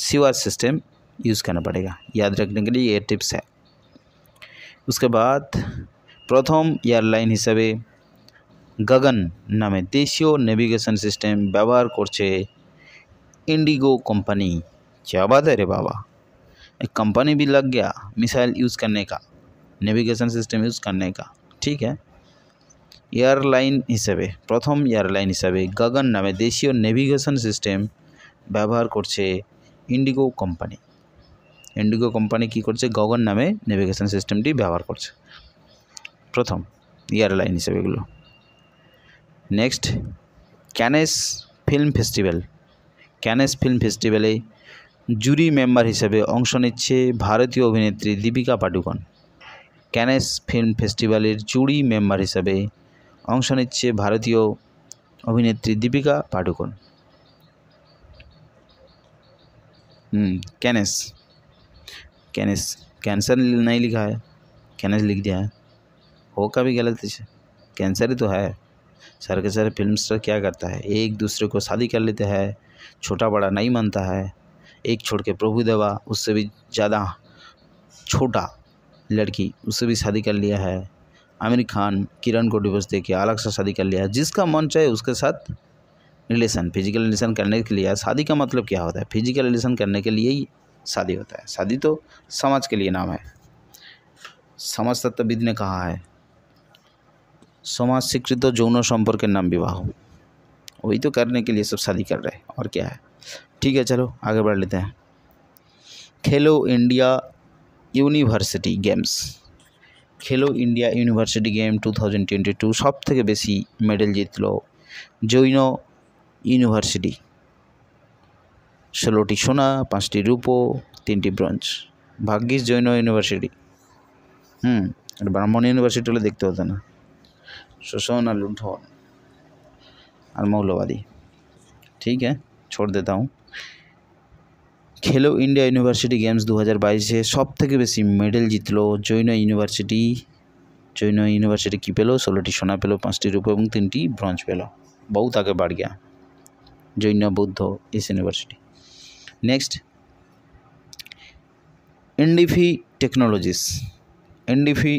sewer system use करना पड़ेगा याद रखने के लिए ये टिप्स है उसके बाद प्रथम एयरलाइन हिसाब गगन नामे देशियों नेविगेशन सिस्टम व्यवहार कर इंडिगो कंपनी क्या बात है रे बाबा एक कंपनी भी लग गया मिसाइल यूज़ करने का नेविगेशन सिस्टम यूज़ करने का ঠিক আছে এয়ারলাইন হিসেবে প্রথম এয়ারলাইন হিসেবে গগন নামে দেশীয় নেভিগেশন সিস্টেম ব্যবহার করছে ইন্ডিগো কোম্পানি ইন্ডিগো কোম্পানি কি করছে গগন নামে নেভিগেশন সিস্টেমটি ব্যবহার করছে প্রথম এয়ারলাইন হিসেবে এগুলো next Cannes film festival Cannes film ফেস্টিভ্যালে জুরি মেম্বার হিসেবে অংশ নিচ্ছে ভারতীয় অভিনেত্রী দীপিকা পাডুকন ক্যানেস ফিল্ম ফেস্টিভ্যালের জুরি মেম্বার হিসেবে অংশ নিচ্ছে ভারতীয় অভিনেত্রী Deepika Padukone Cannes Cannes cancer नहीं लिखा है कैनेस लिख दिया है हो का भी गलत है कैंसर ही तो है सर के सर फिल्म स्टार क्या करता है एक दूसरे को शादी कर लेते हैं छोटा बड़ा नहीं मानता है एक छोड़ के प्रभु देवा उससे भी ज़्यादा छोटा लड़की उससे भी शादी कर लिया है आमिर खान किरण को डिवोर्स दे के अलग से शादी कर लिया है जिसका मन चाहे उसके साथ रिलेशन फिजिकल रिलेशन करने के लिए शादी का मतलब क्या होता है फिजिकल रिलेशन करने के लिए ही शादी होता है शादी तो समाज के लिए नाम है समाज तत्वविद ने कहा है समाज স্বীকৃত जौन সম্পর্কের नाम विवाह वही तो करने के लिए सब शादी कर रहे हैं और क्या है ठीक है चलो आगे बढ़ लेते हैं Khelo India university games Khelo India university game two thousand twenty two সব থেকে বেশি মেডেল জিতল জৈন ইউনিভার্সিটি ষোলোটি সোনা পাঁচটি রূপো তিনটি ব্রঞ্জ ভাগ্যিস জৈন ইউনিভার্সিটি হুম ব্রাহ্মণ ইউনিভার্সিটি হলে দেখতে হতো না শোষণ আর লুণ্ঠন और मौलवादी ठीक है छोड़ देता हूँ খেলো ইন্ডিয়া ইউনিভার্সিটি গেমস দু হাজার বাইশে সব থেকে বেশি মেডেল জিতলো জৈন ইউনিভার্সিটি জৈন ইউনিভার্সিটি কী পেলো ষোলোটি সোনা পেলো পাঁচটি রূপ এবং তিনটি ব্রঞ্জ পেলো বহুত আগে বাড় গিয়া জৈন বৌদ্ধ ইস university next Indifi technologies Indifi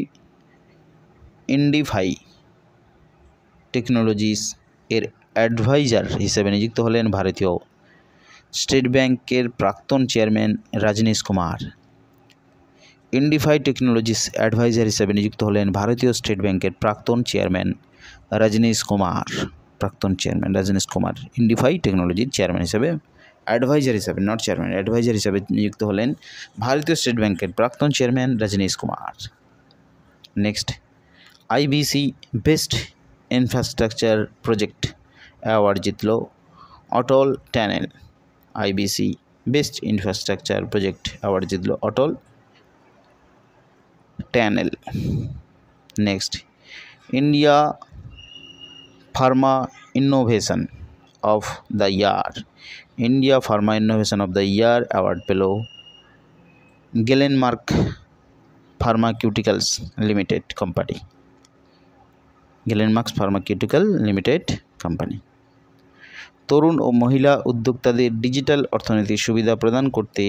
Indifi technologies এর অ্যাডভাইজার হিসেবে নিযুক্ত হলেন ভারতীয় স্টেট ব্যাংকের প্রাক্তন chairman Rajnish Kumar Indifi technologies adviser হিসেবে নিযুক্ত হলেন ভারতীয় স্টেট ব্যাংকের প্রাক্তন চেয়ারম্যান রজনীশ কুমার প্রাক্তন চেয়ারম্যান রজনীশ কুমার ইন্ডিফাই টেকনোলজির চেয়ারম্যান হিসেবে অ্যাডভাইজার হিসেবে নট চেয়ারম্যান অ্যাডভাইজার হিসেবে নিযুক্ত হলেন ভারতীয় স্টেট ব্যাংকের প্রাক্তন chairman Rajnish Kumar next IBC best infrastructure project award जितल Atal tunnel I B C best infrastructure project award जितल Atal tunnel next India pharma innovation of the year India pharma innovation of the year award पेलो Glenmark pharmaceuticals limited company Glenmark pharmaceutical limited company তরুণ ও মহিলা উদ্যোক্তাদের digital অর্থনীতির সুবিধা প্রদান করতে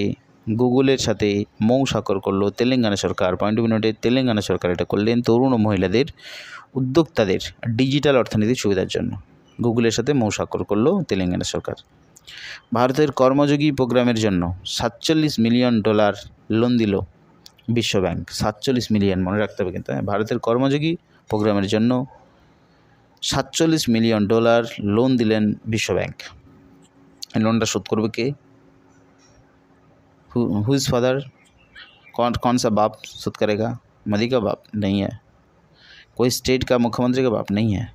গুগলের সাথে মৌ স্বাক্ষর করলো তেলেঙ্গানা সরকার পয়েন্ট টু নোটে তেলেঙ্গানা সরকার এটা করলেন তরুণ ও মহিলাদের উদ্যোক্তাদের ডিজিটাল অর্থনীতির সুবিধার জন্য গুগলের সাথে মৌ স্বাক্ষর করলো তেলেঙ্গানা সরকার ভারতের কর্মযোগী প্রোগ্রামের জন্য সাতচল্লিশ মিলিয়ন ডলার লোন দিল বিশ্বব্যাংক সাতচল্লিশ মিলিয়ন মনে রাখতে হবে কিন্তু হ্যাঁ, ভারতের কর্মযোগী প্রোগ্রামের জন্য मिलियन মিলিয়ন लोन লোন विश्व बैंक लोन शोध करब के हुज फादर कौन कौन सा बाप शोध करेगा मोदी का बाप नहीं है कोई स्टेट का मुख्यमंत्री का बाप नहीं है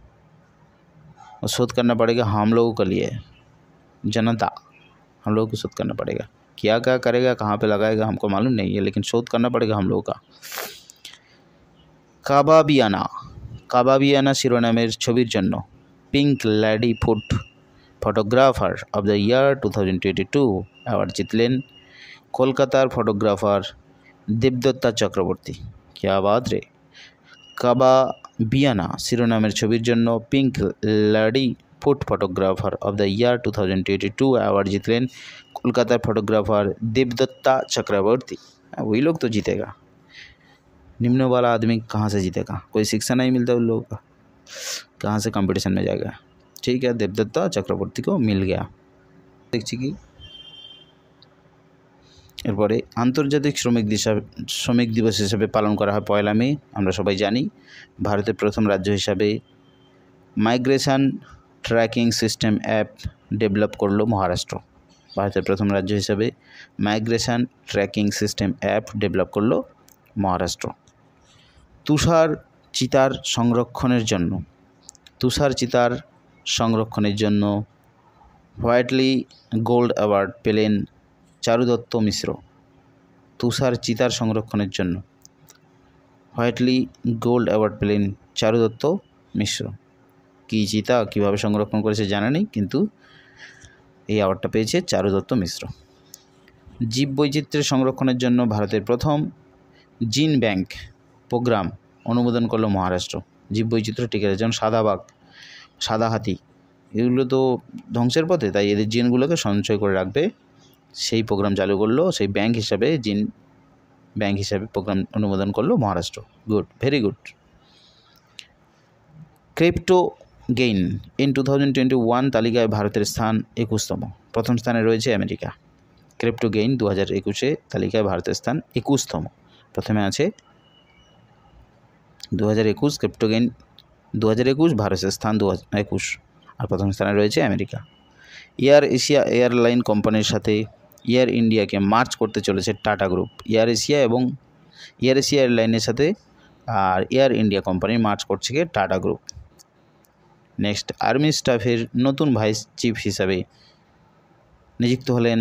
और शोध करना पड़ेगा हम लोगों के लिए जनता हम लोगों को शोध करना पड़ेगा क्या क्या करेगा कहाँ पे लगाएगा हमको मालूम नहीं है लेकिन शोध करना पड़ेगा हम लोगों का काबाबियाना কাবাবিয়ানা শিরোনামের ছবির জন্য Pink Lady food photographer of the year two thousand twenty two award জিতলেন কলকাতার ফটোগ্রাফার দেবদত্তা চক্রবর্তী কেয়া বাদ রে কাবা বিয়ানা শিরোনামের ছবির জন্য Pink Lady food photographer of the year two thousand twenty two award জিতলেন কলকাতার ফটোগ্রাফার দেবদত্তা চক্রবর্তী ওই লোক তো জিতেগা निम्न वाला आदमी कहाँ से जीतेगा कोई शिक्षा नहीं मिलता उन लोगों का कहाँ से कंपटीशन में जाएगा ठीक है देवदत्ता चक्रवर्ती को মিল গয়া দেখছি কি এরপরে আন্তর্জাতিক শ্রমিক দিশা শ্রমিক দিবস হিসাবে পালন করা হয় পয়লা মে আমরা সবাই জানি ভারতের প্রথম রাজ্য হিসাবে migration tracking system app develop করলো মহারাষ্ট্র ভারতের প্রথম রাজ্য হিসাবে migration tracking system app develop করলো মহারাষ্ট্র তুষার চিতার সংরক্ষণের জন্য তুষার চিতার সংরক্ষণের জন্য হোয়াইটলি গোল্ড অ্যাওয়ার্ড পেলেন চারুদত্ত মিশ্র তুষার চিতার সংরক্ষণের জন্য হোয়াইটলি গোল্ড অ্যাওয়ার্ড পেলেন চারুদত্ত মিশ্র কী চিতা কীভাবে সংরক্ষণ করেছে জানা নেই কিন্তু এই অ্যাওয়ার্ডটা পেয়েছে চারুদত্ত মিশ্র জীব বৈচিত্র্যের সংরক্ষণের জন্য ভারতের প্রথম জিন ব্যাংক প্রোগ্রাম অনুমোদন করলো মহারাষ্ট্র জীববৈচিত্র্য টিকে যেমন সাদা বাঘ সাদা হাতি এগুলো তো ধ্বংসের পথে তাই এদের জিনগুলোকে সঞ্চয় করে রাখবে সেই প্রোগ্রাম চালু করলো সেই ব্যাংক হিসাবে জিন ব্যাংক হিসাবে প্রোগ্রাম অনুমোদন করলো Maharashtra good very good crypto gain in two thousand twenty one তালিকায় ভারতের স্থান একুশতম প্রথম স্থানে রয়েছে আমেরিকা ক্রিপ্টো গেইন দু হাজার একুশে তালিকায় ভারতের স্থান একুশতম প্রথমে আছে দু হাজার একুশ ক্রিপ্টোগেন দু হাজার একুশ ভারতের স্থান দু হাজার একুশ আর প্রথম স্থানে রয়েছে আমেরিকা এয়ার এশিয়া এয়ারলাইন কোম্পানির সাথে এয়ার ইন্ডিয়াকে মার্চ করতে চলেছে টাটা গ্রুপ এয়ার এশিয়া এবং এয়ার এশিয়া এয়ারলাইনের সাথে আর এয়ার ইন্ডিয়া কোম্পানি মার্চ করছে কে টাটা গ্রুপ নেক্সট আর্মি স্টাফের নতুন ভাইস চিফ হিসাবে নিযুক্ত হলেন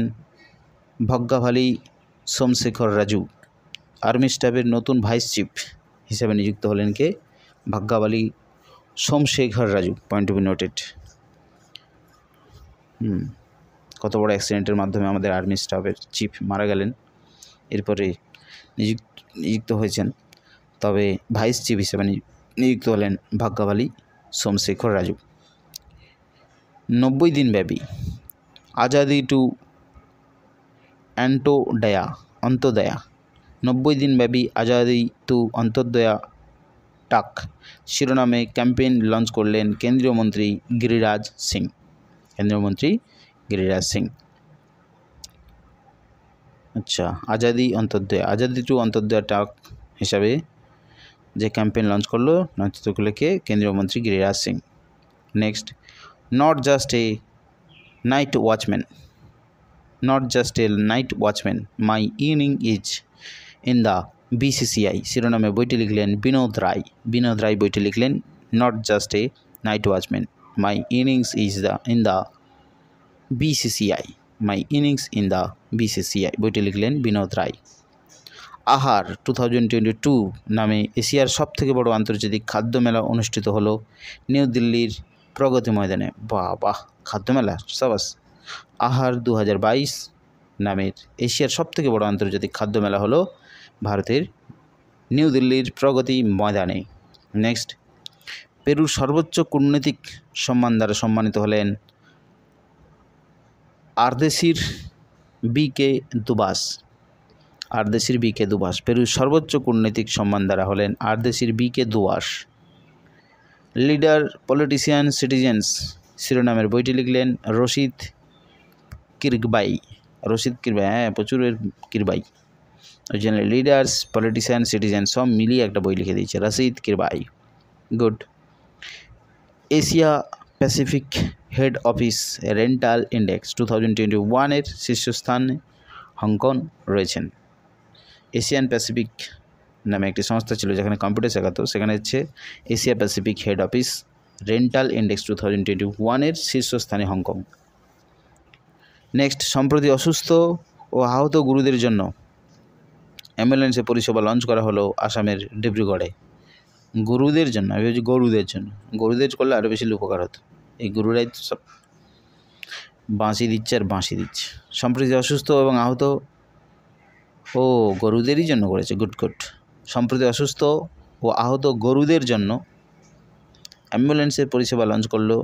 ভগ্গাভালি সোমশেখর রাজু আর্মি স্টাফের নতুন ভাইস চিফ হিসেবে নিযুক্ত হলেন কে ভাগ্যাবালী Somashekar Raju point to be noted হুম কত বড় অ্যাক্সিডেন্টের মাধ্যমে আমাদের আর্মি স্টাফের চিফ মারা গেলেন এরপরে নিযুক্ত নিযুক্ত হয়েছেন তবে ভাইস চিফ হিসেবে নিযুক্ত হলেন ভাগ্যাবালী সোমশেখর রাজু নব্বই দিন ব্যাপী আজাদি টু অ্যান্টোডায়া অন্তদয়া নব্বই দিনব্যাপী আজাদি তু অন্তর্দয়া টাক শিরোনামে ক্যাম্পেইন লঞ্চ করলেন কেন্দ্রীয় মন্ত্রী গিরিরাজ সিং কেন্দ্রীয় মন্ত্রী গিরিরাজ সিং আচ্ছা আজাদি অন্তর্দয়া আজাদি টু অন্তর্দয়া টাক হিসাবে যে ক্যাম্পেইন লঞ্চ করলো নচিত্রগুলোকে কেন্দ্রীয় মন্ত্রী Giriraj Singh next not just a night watchman not just a night watchman my ইউনিং ইজ ইন দ্য বিসিসিআই শিরোনামে বইটি লিখলেন বিনোদ রায় বিনোদ রায় বইটি লিখলেন not just a night watchman my innings is the in the BCCI my innings in the BCCI বইটি লিখলেন বিনোদ রায় আহার two thousand twenty two নামে এশিয়ার সবথেকে বড় আন্তর্জাতিক খাদ্য মেলা অনুষ্ঠিত হলো নিউ দিল্লির প্রগতি ময়দানে বাহ বাহ খাদ্য মেলা সাবাস আহার দু নামের এশিয়ার সবথেকে বড় আন্তর্জাতিক খাদ্য মেলা হলো ভারতের নিউ দিল্লির প্রগতি ময়দানে নেক্সট পেরুর সর্বোচ্চ কূটনৈতিক সম্মান দ্বারা সম্মানিত হলেন আরদেশির বি কে দুবাস আরদেশির বি কে দুবাস পেরুর সর্বোচ্চ কূটনৈতিক সম্মান দ্বারা হলেন আরদেশির বি কে দুবাস লিডার পলিটিশিয়ান সিটিজেন্স শিরোনামের বইটি লিখলেন রশিদ কিরগবাই রশিদ কিরবাই হ্যাঁ প্রচুরের কিরবাই জেনারেল লিডার্স পলিটিশিয়ান সিটিজেন সব মিলিয়ে একটা বই লিখে দিয়েছে Rashid কিরবাই good Asia Pacific head office rental index two thousand twenty ওয়ানের শীর্ষস্থানে হংকং রয়েছেন এশিয়ান প্যাসিফিক নামে একটি সংস্থা ছিল যেখানে কম্পিউটার শেখাতো সেখানে হচ্ছে Asia Pacific head office rental index two thousand twenty ওয়ানের শীর্ষস্থানে হংকং নেক্সট সম্প্রতি অসুস্থ ও আহত গুরুদের জন্য অ্যাম্বুলেন্সের পরিষেবা লঞ্চ করা হলো আসামের ডিব্রুগড়ে গরুদের জন্য আমি বলছি গরুদের জন্য গরুদের করলে আরও বেশি উপকার হতো এই গরুরাই সব বাঁশি দিচ্ছে আর বাঁশি দিচ্ছে সম্প্রতি অসুস্থ এবং আহত ও গরুদেরই জন্য করেছে গুড গুড সম্প্রতি অসুস্থ ও আহত গরুদের জন্য অ্যাম্বুলেন্সের পরিষেবা লঞ্চ করলো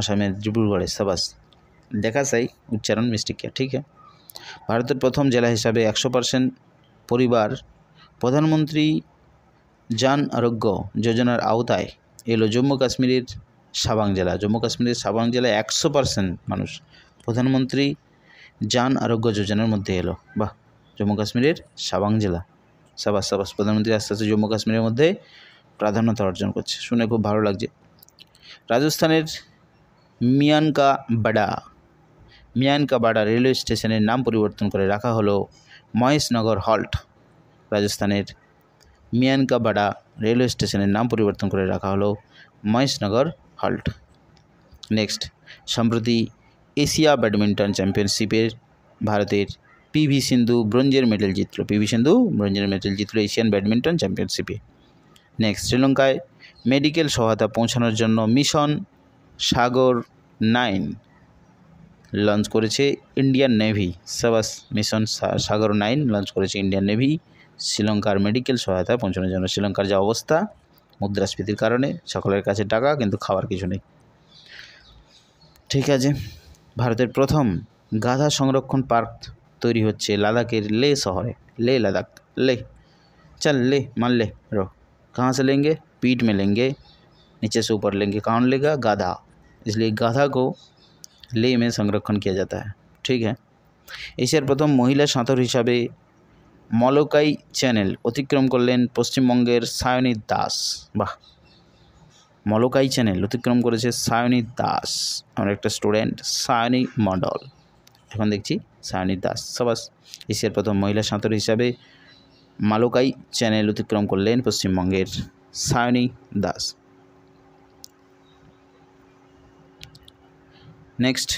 আসামের ডিব্রুগড়ে সাবাস দেখা চাই উচ্চারণ মিস্টেক ঠিক আছে ভারতের প্রথম জেলা হিসাবে একশো পার্সেন্ট পরিবার প্রধানমন্ত্রী যান আরোগ্য যোজনার আওতায় এলো জম্মু কাশ্মীরের সাবাং জেলা জম্মু কাশ্মীরের সাবাং জেলায় একশো পার্সেন্ট মানুষ প্রধানমন্ত্রী যান আরোগ্য যোজনার মধ্যে এলো বাহ জম্মু কাশ্মীরের সাবাং জেলা সাবাস সাবাস প্রধানমন্ত্রী আস্তে আস্তে জম্মু কাশ্মীরের মধ্যে প্রাধান্যতা অর্জন করছে শুনে খুব ভালো লাগছে রাজস্থানের মিয়ানকা বাডা মিয়ানকা বাডা রেলওয়ে স্টেশনের নাম পরিবর্তন করে রাখা হলো মহেশনগর হল্ট রাজস্থানের মিয়ানকাবাড়া রেলওয়ে স্টেশনের নাম পরিবর্তন করে রাখা হলো মহেশনগর হল্ট নেক্সট সম্প্রতি এশিয়া ব্যাডমিন্টন চ্যাম্পিয়নশিপের ভারতের পিভি সিন্ধু ব্রোঞ্জের মেডেল জিতল পিভি সিন্ধু ব্রোঞ্জের মেডেল জিতল এশিয়ান ব্যাডমিন্টন চ্যাম্পিয়নশিপে নেক্সট শ্রীলঙ্কায় মেডিকেল সহায়তা পৌঁছানোর জন্য মিশন সাগর নাইন লঞ্চ করেছে ইন্ডিয়ান নেভি সাবাস মিশন সাগর নাইন লঞ্চ করেছে ইন্ডিয়ান নেভি শ্রীলঙ্কার মেডিকেল সহায়তা পৌঁছানোর জন্য শ্রীলঙ্কার যা অবস্থা মুদ্রাস্ফীতির কারণে সকলের কাছে টাকা কিন্তু খাওয়ার কিছু নেই ঠিক আছে ভারতের প্রথম গাধা সংরক্ষণ পার্ক তৈরি হচ্ছে লাদাখের লে শহরে লে লাদাখ লে চল লে মান লে रो कहाँ से लेंगे पीठ में लेंगे नीचे से ऊपर लेंगे कौन लेगा गाधा इसलिए गाधा को লে में संरक्षण किया जाता है ठीक এশিয়ার প্রথম মহিলা সাঁতার হিসাবে মলকাই চ্যানেল অতিক্রম করলেন পশ্চিমবঙ্গের সায়নী দাস বাহ মলকাই চ্যানেল অতিক্রম করেছে সায়নী দাস আমার একটা স্টুডেন্ট সায়নী মডল এখন দেখছি সায়নী দাস সবাস এশিয়ার প্রথম মহিলা সাঁতার হিসাবে মালকাই চ্যানেল অতিক্রম করলেন পশ্চিমবঙ্গের Sayani Das next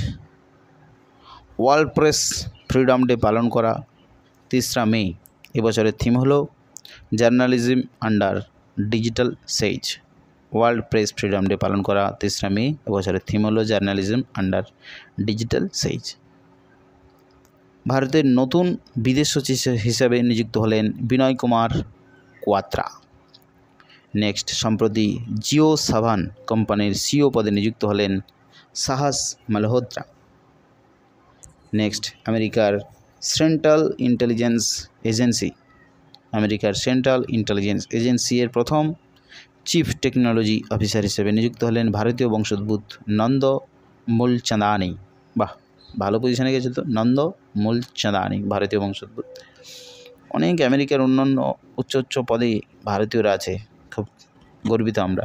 world press freedom day পালন করা তেসরা মে এবছরের থিম হলো journalism under digital siege world press freedom day পালন করা তেসরা মে এবছরের থিম হলো জার্নালিজম আন্ডার ডিজিটাল সেজ ভারতের নতুন বিদেশ সচিব হিসেবে নিযুক্ত হলেন বিনয় কুমার কোয়াত্রা নেক্সট সম্প্রতি জিও সাভান কোম্পানির সিও e পদে নিযুক্ত হলেন সাহাস মালহোত্রা নেক্সট আমেরিকার সেন্ট্রাল ইন্টেলিজেন্স এজেন্সি আমেরিকার সেন্ট্রাল ইন্টেলিজেন্স এজেন্সি এর প্রথম চিফ টেকনোলজি অফিসার হিসেবে নিযুক্ত হলেন ভারতীয় বংশোদ্ভূত নন্দ মূলচাঁদানি বাহ ভালো পজিশনে গেছে তো নন্দ মূলচাঁদানি ভারতীয় বংশোদ্ভূত অনেক আমেরিকার অন্যান্য উচ্চ উচ্চ পদে ভারতীয়রা আছে খুব গর্বিত আমরা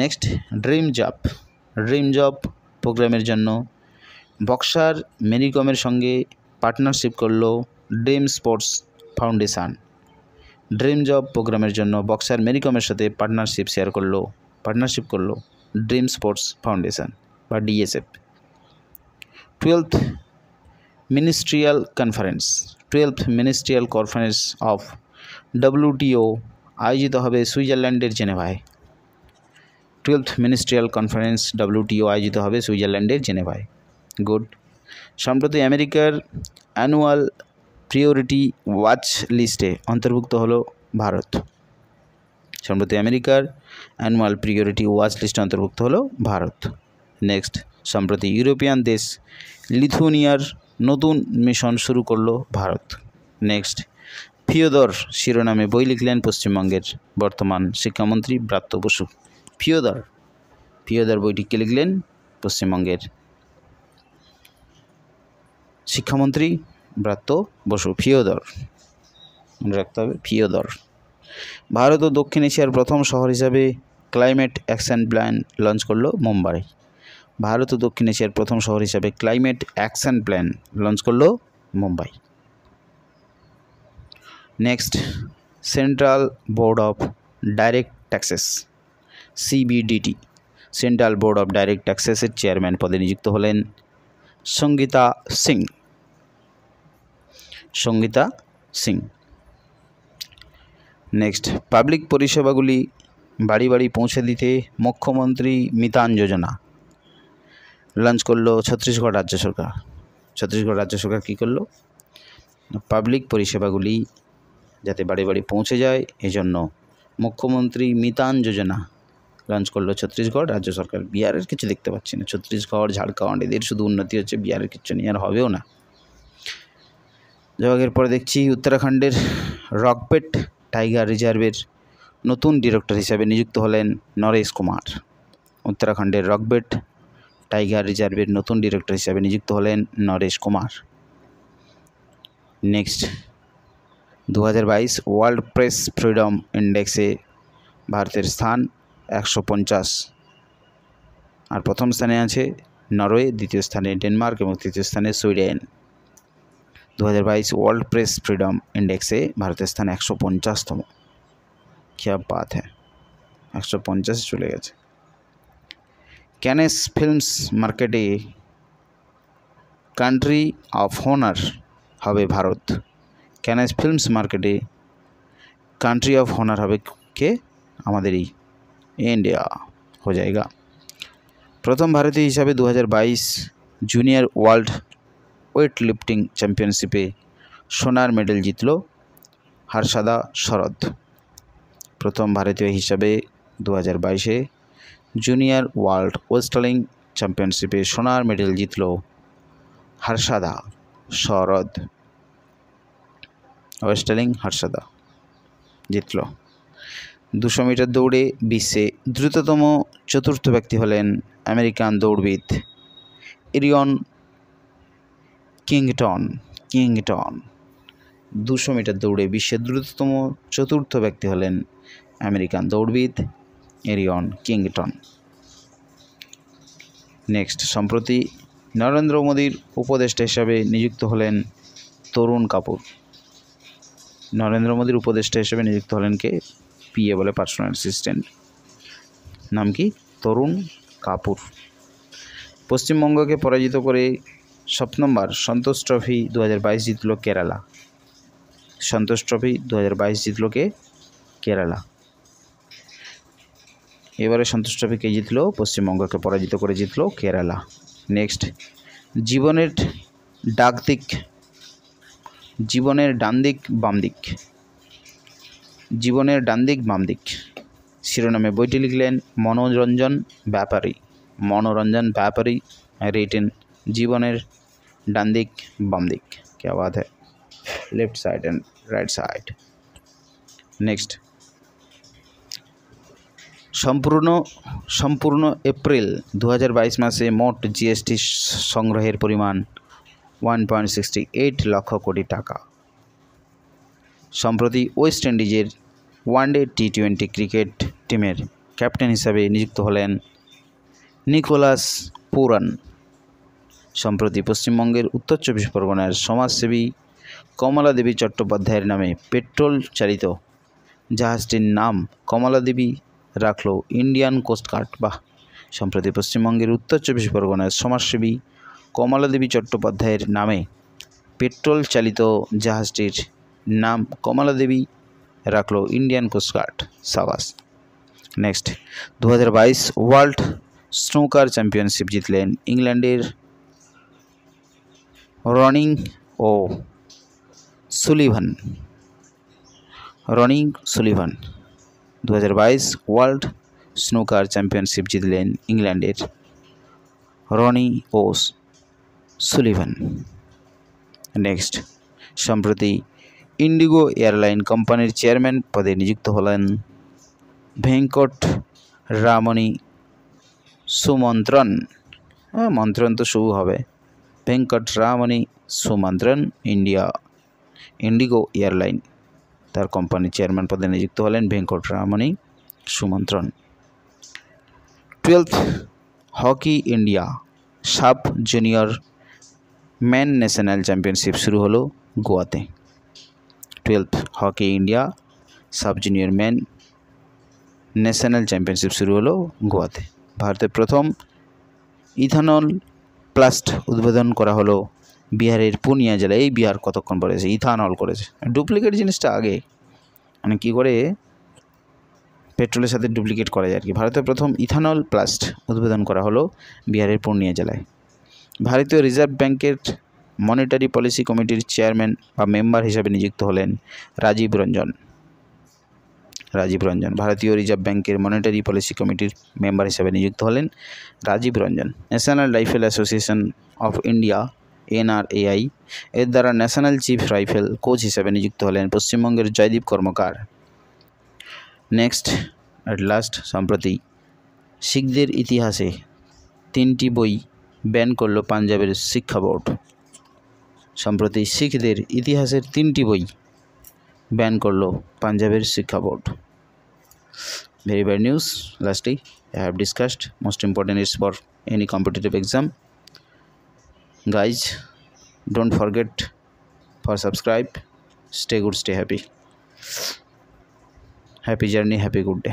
next dream job dream job প্রোগ্রামের জন্য বক্সার মেরিকমের সঙ্গে পার্টনারশিপ করল dream sports foundation dream job প্রোগ্রামের জন্য বক্সার মেরিকমের সাথে পার্টনারশিপ শেয়ার করলো পার্টনারশিপ করলো ড্রিম স্পোর্টস ফাউন্ডেশান বা DSF twelfth ministerial conference twelfth ministerial conference of WTO আয়োজিত হবে সুইজারল্যান্ডের জেনেভায় টুয়েলথ মিনিস্ট্রিয়াল কনফারেন্স ডাব্লিউটিও আয়োজিত হবে সুইজারল্যান্ডের জেনেভায় গুড সম্প্রতি আমেরিকার অ্যানুয়াল প্রিওরিটি ওয়াচ লিস্টে অন্তর্ভুক্ত হল ভারত সম্প্রতি আমেরিকার অ্যানুয়াল প্রিওরিটি ওয়াচ লিস্টে অন্তর্ভুক্ত হল ভারত নেক্সট সম্প্রতি ইউরোপিয়ান দেশ লিথুনিয়ার নতুন মিশন শুরু করলো ভারত নেক্সট ফিওদর শিরোনামে বই লিখলেন পশ্চিমবঙ্গের বর্তমান শিক্ষামন্ত্রী ব্রাত্য বসু ফিওদর ফিওদর বইটিকে লিখলেন পশ্চিমবঙ্গের শিক্ষামন্ত্রী ব্রাত্য বসু ফিওদর মনে রাখতে হবে ফিওদর ভারত ও দক্ষিণ এশিয়ার প্রথম শহর হিসাবে ক্লাইমেট অ্যাকশন প্ল্যান লঞ্চ করলো মুম্বাই ভারত ও দক্ষিণ এশিয়ার প্রথম শহর হিসাবে ক্লাইমেট অ্যাকশন প্ল্যান লঞ্চ করলো Mumbai next central board of direct taxes CBDT central board of direct ট্যাক্সেসের চেয়ারম্যান পদে নিযুক্ত হলেন সঙ্গীতা সিং সঙ্গীতা সিং নেক্সট পাবলিক পরিষেবাগুলি বাড়ি বাড়ি পৌঁছে দিতে মুখ্যমন্ত্রী মিতান যোজনা লঞ্চ করলো ছত্তিশগড় রাজ্য সরকার ছত্তিশগড় রাজ্য সরকার কী করলো পাবলিক পরিষেবাগুলি যাতে বাড়ি বাড়ি পৌঁছে যায় এজন্য মুখ্যমন্ত্রী মিতান যোজনা লঞ্চ করলো ছত্তিশগড় রাজ্য সরকার বিহারের কিছু দেখতে পাচ্ছি না ছত্তিশগড় ঝাড়খণ্ড এদের শুধু উন্নতি হচ্ছে বিহারের কিছু নিয়ে আর হবেও না জবাগের পরে দেখছি উত্তরাখণ্ডের রকপেট টাইগার রিজার্ভের নতুন ডিরেক্টর হিসাবে নিযুক্ত হলেন নরেশ কুমার উত্তরাখণ্ডের রকবেট টাইগার রিজার্ভের নতুন ডিরেক্টর হিসাবে নিযুক্ত হলেন নরেশ কুমার নেক্সট দু ওয়ার্ল্ড প্রেস ফ্রিডম ইন্ডেক্সে ভারতের স্থান একশো পঞ্চাশ আর প্রথম স্থানে আছে নরওয়ে দ্বিতীয় স্থানে ডেনমার্ক এবং তৃতীয় স্থানে সুইডেন দু ওয়ার্ল্ড প্রেস ফ্রিডম ইন্ডেক্সে ভারতের স্থান একশো পঞ্চাশতম क्या बात হ্যাঁ একশো পঞ্চাশে চলে গেছে ক্যানেস ফিল্মস মার্কেটে কান্ট্রি অফ হোনার হবে ভারত ক্যানেস ফিল্মস মার্কেটে কান্ট্রি অফ হোনার হবে কে আমাদেরই ইন্ডিয়া इंडिया हो जाएगा प्रथम भारतीय हिसाब दो জুনিয়র ওয়ার্ল্ড ওয়েট লিফটিং চ্যাম্পিয়নশিপে সোনার মেডেল জিতল হারসাদা শরদ প্রথম ভারতীয় হিসাবে দু হাজার বাইশে জুনিয়র ওয়ার্ল্ড ওয়েস্টার্লিং চ্যাম্পিয়নশিপে সোনার মেডেল জিতল হর্ষাদা শরদ ওয়েস্টার্লিং হর্ষাদা জিতল দুশো মিটার দৌড়ে বিশ্বে দ্রুততম চতুর্থ ব্যক্তি হলেন আমেরিকান দৌড়বিদ ইরিয়ন কিংটন কিংটন দুশো মিটার দৌড়ে বিশ্বের দ্রুততম চতুর্থ ব্যক্তি হলেন আমেরিকান দৌড়বিদ এরিয়ন কিংটন নেক্সট সম্প্রতি নরেন্দ্র মোদীর উপদেষ্টা হিসাবে নিযুক্ত হলেন তরুণ কাপুর নরেন্দ্র মোদীর উপদেষ্টা হিসেবে নিযুক্ত হলেন কে পিএ বলে পার্সোনাল অ্যাসিস্ট্যান্ট নাম কি তরুণ কাপুর পশ্চিমবঙ্গকে পরাজিত করে সপ নম্বর সন্তোষ ট্রফি দু হাজার বাইশ জিতল কেরালা সন্তোষ ট্রফি দু হাজার বাইশ জিতল কে কেরালা এবারে সন্তোষ ট্রফিকে জিতলো পশ্চিমবঙ্গকে পরাজিত করে জিতলো কেরালা নেক্সট জীবনের ডাক দিক জীবনের ডান দিক বাম দিক জীবনের ডানদিক বামদিক শিরোনামে বইটি লিখলেন মনোরঞ্জন ব্যাপারী মনোরঞ্জন ব্যাপারী রিটেন জীবনের ডানদিক বামদিক কে বাদ হ্যাঁ left side and right side next সম্পূর্ণ সম্পূর্ণ এপ্রিল দু মাসে মোট জিএসটি সংগ্রহের পরিমাণ ওয়ান পয়েন্ট সিক্সটি এইট লক্ষ কোটি টাকা সম্প্রতি ওয়েস্ট ইন্ডিজের ওয়ানডে টি টোয়েন্টি ক্রিকেট টিমের ক্যাপ্টেন হিসাবে নিযুক্ত হলেন নিকোলাস পুরান সম্প্রতি পশ্চিমবঙ্গের উত্তর চব্বিশ পরগনার সমাজসেবী কমলা দেবী চট্টোপাধ্যায়ের নামে পেট্রোল চালিত জাহাজটির নাম কমলা দেবী রাখল ইন্ডিয়ান কোস্টগার্ড বা সম্প্রতি পশ্চিমবঙ্গের উত্তর চব্বিশ পরগনার সমাজসেবী কমলা দেবী চট্টোপাধ্যায়ের নামে পেট্রোল চালিত জাহাজটির নাম কমলা দেবী রাখলো ইন্ডিয়ান কোস্টগার্ড সাবাস নেক্সট দু হাজার ওয়ার্ল্ড স্নোকার চ্যাম্পিয়নশিপ জিতলেন ইংল্যান্ডের রনিং ও সুলিভান রনিং সুলিভান দু হাজার ওয়ার্ল্ড স্নোকার চ্যাম্পিয়নশিপ জিতলেন ইংল্যান্ডের রনি ও সুলিভান নেক্সট সম্প্রতি ইন্ডিগো এয়ারলাইন কোম্পানির চেয়ারম্যান পদে নিযুক্ত হলেন ভেঙ্কট রামনি সুমন্ত্রণ মন্ত্রণ তো শুভ হবে Venkat Ramani Sumantran India IndiGo airline তার কোম্পানির চেয়ারম্যান পদে নিযুক্ত হলেন Venkat Ramani Sumantran twelfth hockey India sub junior man national championship শুরু হলো গোয়াতে twelfth hockey India sub junior man national championship শুরু হলো গোয়াতে ভারতের প্রথম ইথানল প্লাস্ট উদ্বোধন করা হলো বিহারের পুনিয়া জেলায় এই বিহার কতক্ষণ পরেছে ইথানল করেছে ডুপ্লিকেট জিনিসটা আগে মানে কী করে পেট্রোলের সাথে ডুপ্লিকেট করা যায় আর কি ভারতের প্রথম ইথানল প্লাস্ট উদ্বোধন করা হলো বিহারের পূর্ণিয়া জেলায় ভারতীয় রিজার্ভ ব্যাংকের মনিটারি পলিসি কমিটির চেয়ারম্যান বা মেম্বার হিসাবে নিযুক্ত হলেন রাজীব রঞ্জন রাজীব রঞ্জন ভারতীয় রিজার্ভ ব্যাংকের মনিটারি পলিসি কমিটির মেম্বার হিসাবে নিযুক্ত হলেন Rajiv Ranjan national rifle association of India NRAI এর দ্বারা ন্যাশনাল চিফ রাইফেল কোচ হিসাবে নিযুক্ত হলেন পশ্চিমবঙ্গের Joydeep Karmakar next at last সম্প্রতি শিখদের ইতিহাসে তিনটি বই ব্যান করল পাঞ্জাবের শিক্ষা বোর্ড সম্প্রতি শিখদের ইতিহাসের তিনটি বই ব্যান করলো পাঞ্জাবের শিক্ষা বোর্ড ভেরি ব্যাড নিউজ লাস্টে I have discussed most important is for any competitive exam guys don't forget for subscribe stay good stay happy happy journey happy good day